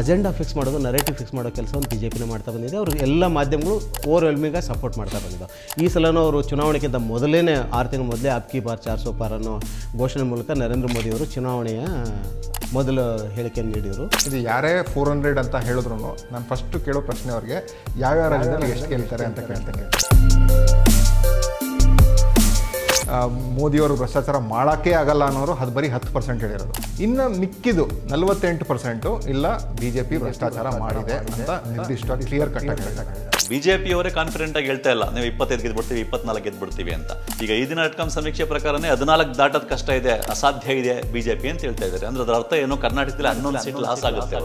agenda fix ಮಾಡೋದು narrative fix ಮಾಡೋ ಕೆಲಸವನ್ನು ಬಿ ಜೆ ಪಿನ ಮಾಡ್ತಾ ಬಂದಿದೆ ಅವರು ಎಲ್ಲ ಮಾಧ್ಯಮಗಳು ಓವರ್ ವೆಲ್ಮಿಗೆ ಸಪೋರ್ಟ್ ಮಾಡ್ತಾ ಬಂದಿದ್ದು ಈ ಸಲನೂ ಅವರು ಚುನಾವಣೆಗಿಂತ ಮೊದಲೇ ಆರು ತಿಂಗಳ ಮೊದಲೇ ಕಿ ಬಾರ್ ಚಾರ್ ಸೋ ಪಾರ್ ಅನ್ನೋ ಘೋಷಣೆ ಮೂಲಕ ನರೇಂದ್ರ ಮೋದಿಯವರು ಚುನಾವಣೆಯ ಮೊದಲು ಹೇಳಿಕೆ ನೀಡಿದರು ಇದು ಯಾರೇ ಫೋರ್ ಹಂಡ್ರೆಡ್ ಅಂತ ಹೇಳಿದ್ರು ನಾನು ಫಸ್ಟ್ ಕೇಳೋ ಪ್ರಶ್ನೆ ಅವರಿಗೆ ಯಾವ್ಯಾವ ರಾಜ್ಯದಲ್ಲಿ ಎಷ್ಟು ಕೇಳ್ತಾರೆ ಅಂತ ಕೇಳ್ತೇನೆ ಮೋದಿಯವರು ಭ್ರಷ್ಟಾಚಾರ ಮಾಡೋಕ್ಕೆ ಆಗಲ್ಲ ಅನ್ನೋರು ಅದು ಬರೀ ಹತ್ತು ಪರ್ಸೆಂಟ್ ಹೇಳಿರೋದು ಇನ್ನು ಮಿಕ್ಕಿದು ನಲವತ್ತೆಂಟು ಪರ್ಸೆಂಟು ಇಲ್ಲ ಬಿ ಜೆ ಪಿ ಭ್ರಷ್ಟಾಚಾರ ಮಾಡಿದೆ ಅಂತ ನಿರ್ದಿಷ್ಟವಾಗಿ ಕ್ಲಿಯರ್ ಕಟ್ ಬಿಜೆಪಿಯವರೇ ಕಾನ್ಫಿಡೆಂಟ್ ಆಗಿ ಹೇಳ್ತಾ ಇಲ್ಲ ನೀವು ಇಪ್ಪತ್ತೈದು ಬಿಡ್ತೀವಿ ಇಪ್ಪತ್ನಾಲ್ಕು ಬಿಡ್ತೀವಿ ಅಂತ ಈಗ ಈ ದಿನ ಔಟ್ಕಮ್ ಸಮೀಕ್ಷೆ ಪ್ರಕಾರನೇ ಹದಿನಾಲ್ಕು ದಾಟದ ಕಷ್ಟ ಇದೆ ಅಸಾಧ್ಯ ಇದೆ ಬಿಜೆಪಿ ಅಂತ ಹೇಳ್ತಾ ಇದ್ದಾರೆ ಅಂದ್ರೆ ಅದರ ಅರ್ಥ ಏನು ಕರ್ನಾಟಕದಲ್ಲಿ ಅನ್ನೋ ಸೀಟ್ ಲಾಸ್ ಆಗುತ್ತೆ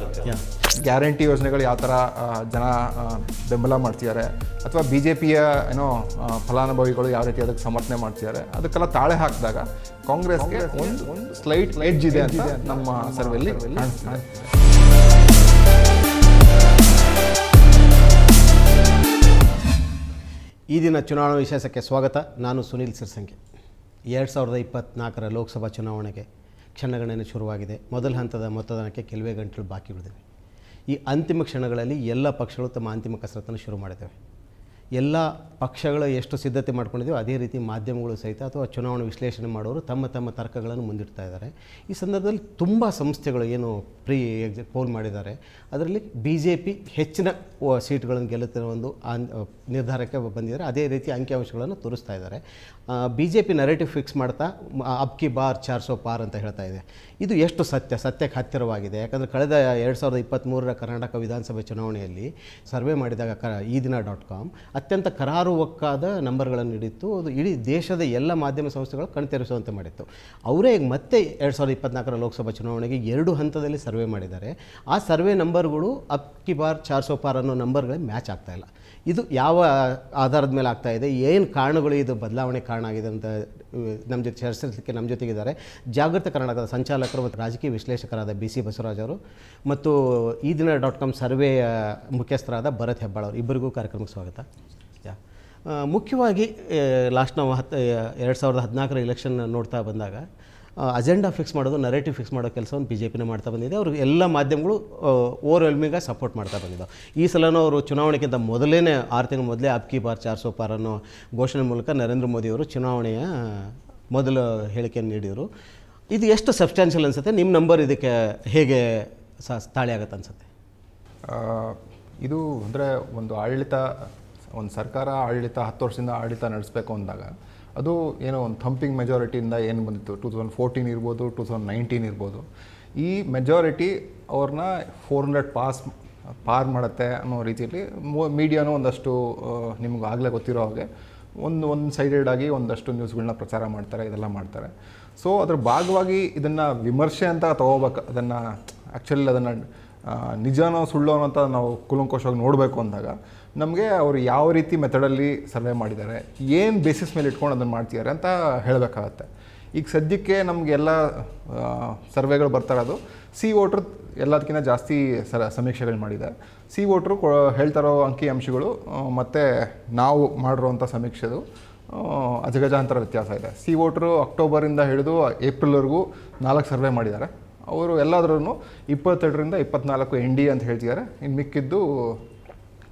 ಗ್ಯಾರಂಟಿ ಯೋಜನೆಗಳು ಯಾವ ಥರ ಜನ ಬೆಂಬಲ ಮಾಡ್ತಿದ್ದಾರೆ ಅಥವಾ ಬಿ ಜೆ ಪಿಯ ಏನೋ ಫಲಾನುಭವಿಗಳು ಯಾವ ರೀತಿ ಅದಕ್ಕೆ ಸಮರ್ಥನೆ ಮಾಡ್ತಿದ್ದಾರೆ ಅದಕ್ಕೆಲ್ಲ ತಾಳೆ ಹಾಕಿದಾಗ ಕಾಂಗ್ರೆಸ್ಗೆ ಒಂದು ಸ್ಲೈಟ್ ಎಡ್ಜ್ ಇದೆ ಅಂತ ನಮ್ಮ ಸರ್ವೆಯಲ್ಲಿ ಈ ದಿನ ಚುನಾವಣಾ ವಿಶೇಷಕ್ಕೆ ಸ್ವಾಗತ ನಾನು ಸುನೀಲ್ ಸಿರ್ಸಂಗೆ ಎರಡು ಸಾವಿರದ ಇಪ್ಪತ್ತ್ನಾಲ್ಕರ ಲೋಕಸಭಾ ಚುನಾವಣೆಗೆ ಕ್ಷಣಗಣನೆ ಶುರುವಾಗಿದೆ ಮೊದಲ ಹಂತದ ಮತದಾನಕ್ಕೆ ಕೆಲವೇ ಗಂಟೆಗಳು ಬಾಕಿ ಉಳಿದಿವೆ ಈ ಅಂತಿಮ ಕ್ಷಣಗಳಲ್ಲಿ ಎಲ್ಲ ಪಕ್ಷಗಳು ತಮ್ಮ ಅಂತಿಮ ಕಸರತ್ತನ್ನು ಶುರು ಮಾಡಿದ್ದೇವೆ ಎಲ್ಲ ಪಕ್ಷಗಳು ಎಷ್ಟು ಸಿದ್ಧತೆ ಮಾಡ್ಕೊಂಡಿದ್ದೀವೋ ಅದೇ ರೀತಿ ಮಾಧ್ಯಮಗಳು ಸಹಿತ ಅಥವಾ ಚುನಾವಣೆ ವಿಶ್ಲೇಷಣೆ ಮಾಡೋರು ತಮ್ಮ ತಮ್ಮ ತರ್ಕಗಳನ್ನು ಮುಂದಿಡ್ತಾ ಇದ್ದಾರೆ ಈ ಸಂದರ್ಭದಲ್ಲಿ ತುಂಬ ಸಂಸ್ಥೆಗಳು ಏನು ಪ್ರೀ ಎಕ್ಸಿಟ್ ಪೋಲ್ ಮಾಡಿದ್ದಾರೆ ಅದರಲ್ಲಿ ಬಿ ಜೆ ಪಿ ಹೆಚ್ಚಿನ ಸೀಟ್ಗಳನ್ನು ಗೆಲ್ಲುತ್ತಿರೋ ಒಂದು ನಿರ್ಧಾರಕ್ಕೆ ಬಂದಿದ್ದಾರೆ ಅದೇ ರೀತಿ ಅಂಕಿಅಂಶಗಳನ್ನು ತೋರಿಸ್ತಾ ಇದ್ದಾರೆ B J P narrative fix ಮಾಡ್ತಾ ಅಬ್ಕಿ ಬಾರ್ ಚಾರ್ ಸೋ ಪಾರ್ ಅಂತ ಹೇಳ್ತಾ ಇದೆ ಇದು ಎಷ್ಟು ಸತ್ಯ ಸತ್ಯಕ್ಕೆ ಹತ್ತಿರವಾಗಿದೆ ಯಾಕಂದರೆ ಕಳೆದ ಎರಡು ಸಾವಿರದ ಇಪ್ಪತ್ತ್ಮೂರರ ಕರ್ನಾಟಕ ವಿಧಾನಸಭೆ ಚುನಾವಣೆಯಲ್ಲಿ ಸರ್ವೆ ಮಾಡಿದಾಗ ಕ ಈ ದಿನ ಡಾಟ್ ಕಾಮ್ ಅತ್ಯಂತ ಕರಾರುವಕ್ಕಾದ ನಂಬರ್ಗಳನ್ನು ಹಿಡಿತು ಅದು ಇಡೀ ದೇಶದ ಎಲ್ಲ ಮಾಧ್ಯಮ ಸಂಸ್ಥೆಗಳು ಕಣ್ತೆರಿಸುವಂತೆ ಮಾಡಿತ್ತು ಅವರೇ ಮತ್ತೆ ಎರಡು ಸಾವಿರದ ಇಪ್ಪತ್ನಾಲ್ಕರ ಲೋಕಸಭಾ ಚುನಾವಣೆಗೆ ಎರಡು ಹಂತದಲ್ಲಿ ಸರ್ವೆ ಮಾಡಿದ್ದಾರೆ ಆ ಸರ್ವೆ ನಂಬರ್ಗಳು ಅಪ್ಕಿಪಾರ್ ಬಾರ್ ಚಾರ್ ಸೋ ಪಾರ್ ಅನ್ನೋ ನಂಬರ್ಗಳಿಗೆ ಮ್ಯಾಚ್ ಆಗ್ತಾಯಿಲ್ಲ ಇದು ಯಾವ ಆಧಾರದ ಮೇಲೆ ಆಗ್ತಾ ಇದೆ ಏನು ಕಾರಣಗಳು ಇದು ಬದಲಾವಣೆ ಕಾರಣ ಆಗಿದೆ ಅಂತ ನಮ್ಮ ಜೊತೆ ಚರ್ಚಿಸಲಿಕ್ಕೆ ನಮ್ಮ ಜೊತೆಗಿದ್ದಾರೆ ಜಾಗೃತ ಕರ್ನಾಟಕದ ಸಂಚಾಲಕರು ಮತ್ತು ರಾಜಕೀಯ ವಿಶ್ಲೇಷಕರಾದ ಬಿ ಸಿ ಬಸವರಾಜ್ ಅವರು ಮತ್ತು ಈ ದಿನ ಡಾಟ್ ಕಾಮ್ ಸರ್ವೆಯ ಮುಖ್ಯಸ್ಥರಾದ ಭರತ್ ಹೆಬ್ಬಾಳ್ ಅವರು ಇಬ್ಬರಿಗೂ ಕಾರ್ಯಕ್ರಮಕ್ಕೆ ಸ್ವಾಗತ ಮುಖ್ಯವಾಗಿ ಲಾಸ್ಟ್ ನಾವು ಹತ್ತು ಎರಡು ಸಾವಿರದ ಹದಿನಾಲ್ಕರ ಎಲೆಕ್ಷನ್ ನೋಡ್ತಾ ಬಂದಾಗ ಅಜೆಂಡಾ ಫಿಕ್ಸ್ ಮಾಡೋದು ನರೇಟಿವ್ ಫಿಕ್ಸ್ ಮಾಡೋ ಕೆಲಸವನ್ನು ಬಿ ಜೆ ಪಿನ ಮಾಡ್ತಾ ಬಂದಿದೆ ಅವ್ರಿಗೆ ಎಲ್ಲ ಮಾಧ್ಯಮಗಳು ಓವರ್ವೆಲ್ಮಿಂಗಾಗಿ ಸಪೋರ್ಟ್ ಮಾಡ್ತಾ ಬಂದಿದ್ದವು ಈ ಸಲನೂ ಅವರು ಚುನಾವಣೆಗಿಂತ ಮೊದಲೇ ಆರು ತಿಂಗಳ ಮೊದಲೇ ಅಬ್ ಕಿ ಬಾರ್ ಚಾರ್ ಸೋ ಪಾರ್ ಅನ್ನೋ ಘೋಷಣೆ ಮೂಲಕ ನರೇಂದ್ರ ಮೋದಿಯವರು ಚುನಾವಣೆಯ ಮೊದಲ ಹೇಳಿಕೆಯನ್ನು ನೀಡಿದರು ಇದು ಎಷ್ಟು ಸಬ್ಸ್ಟ್ಯಾನ್ಷಿಯಲ್ ಅನಿಸುತ್ತೆ ನಿಮ್ಮ ನಂಬರ್ ಇದಕ್ಕೆ ಹೇಗೆ ಸಹ ತಾಳಿ ಆಗುತ್ತೆ ಅನಿಸುತ್ತೆ ಇದು ಅಂದರೆ ಒಂದು ಆಡಳಿತ ಒಂದು ಸರ್ಕಾರ ಆಡಳಿತ ಹತ್ತು ವರ್ಷದಿಂದ ಆಡಳಿತ ನಡೆಸಬೇಕು ಅಂದಾಗ ಅದು ಏನೋ ಒಂದು ಥಂಪಿಂಗ್ ಮೆಜಾರಿಟಿಯಿಂದ ಏನು ಬಂದಿತ್ತು ಟೂ ತೌಸಂಡ್ ಫೋರ್ಟೀನ್ ಇರ್ಬೋದು ಟೂ ತೌಸಂಡ್ ನೈನ್ಟೀನ್ ಇರ್ಬೋದು ಈ ಮೆಜಾರಿಟಿ ಅವ್ರನ್ನ ಫೋರ್ ಹಂಡ್ರೆಡ್ ಪಾಸ್ ಪಾರ್ ಮಾಡುತ್ತೆ ಅನ್ನೋ ರೀತಿಯಲ್ಲಿ ಮೀಡಿಯಾನೂ ಒಂದಷ್ಟು ನಿಮ್ಗೆ ಆಗಲೇ ಗೊತ್ತಿರೋ ಹಾಗೆ ಒಂದು ಒಂದು ಸೈಡೆಡ್ ಆಗಿ ಒಂದಷ್ಟು ನ್ಯೂಸ್ಗಳನ್ನ ಪ್ರಚಾರ ಮಾಡ್ತಾರೆ ಇದೆಲ್ಲ ಮಾಡ್ತಾರೆ ಸೊ ಅದ್ರ ಭಾಗವಾಗಿ ಇದನ್ನು ವಿಮರ್ಶೆ ಅಂತ ತೊಗೋಬೇಕು ಅದನ್ನು ಆ್ಯಕ್ಚುಲಿ ಅದನ್ನು ನಿಜನೋ ಸುಳ್ಳೋ ಅಂತ ನಾವು ಕುಲಂಕೋಶವಾಗಿ ನೋಡಬೇಕು ಅಂದಾಗ ನಮಗೆ ಅವರು ಯಾವ ರೀತಿ ಮೆಥಡಲ್ಲಿ ಸರ್ವೆ ಮಾಡಿದ್ದಾರೆ ಏನು ಬೇಸಿಸ್ ಮೇಲೆ ಇಟ್ಕೊಂಡು ಅದನ್ನು ಮಾಡ್ತಿದ್ದಾರೆ ಅಂತ ಹೇಳಬೇಕಾಗತ್ತೆ ಈಗ ಸದ್ಯಕ್ಕೆ ನಮಗೆಲ್ಲ ಸರ್ವೆಗಳು ಬರ್ತಾ ಇರೋದು ಸಿ ವೋಟ್ರ್ ಎಲ್ಲದಕ್ಕಿಂತ ಜಾಸ್ತಿ ಸರ ಸಮೀಕ್ಷೆಗಳು ಮಾಡಿದ್ದಾರೆ ಸಿ ವೋಟ್ರು ಕೊ ಅಂಕಿ ಅಂಕಿಅಂಶಗಳು ಮತ್ತು ನಾವು ಮಾಡಿರೋವಂಥ ಸಮೀಕ್ಷೆದು ಅಜಗಜಾಂತರ ವ್ಯತ್ಯಾಸ ಇದೆ ಸಿ ವೋಟ್ರು ಅಕ್ಟೋಬರಿಂದ ಹಿಡಿದು ಏಪ್ರಿಲ್ವರೆಗೂ ನಾಲ್ಕು ಸರ್ವೆ ಮಾಡಿದ್ದಾರೆ ಅವರು ಎಲ್ಲಾದ್ರೂ ಇಪ್ಪತ್ತೆರಡರಿಂದ ಇಪ್ಪತ್ನಾಲ್ಕು ಎನ್ ಡಿ ಅಂತ ಹೇಳ್ತಿದ್ದಾರೆ ಇನ್ನು ಮಿಕ್ಕಿದ್ದು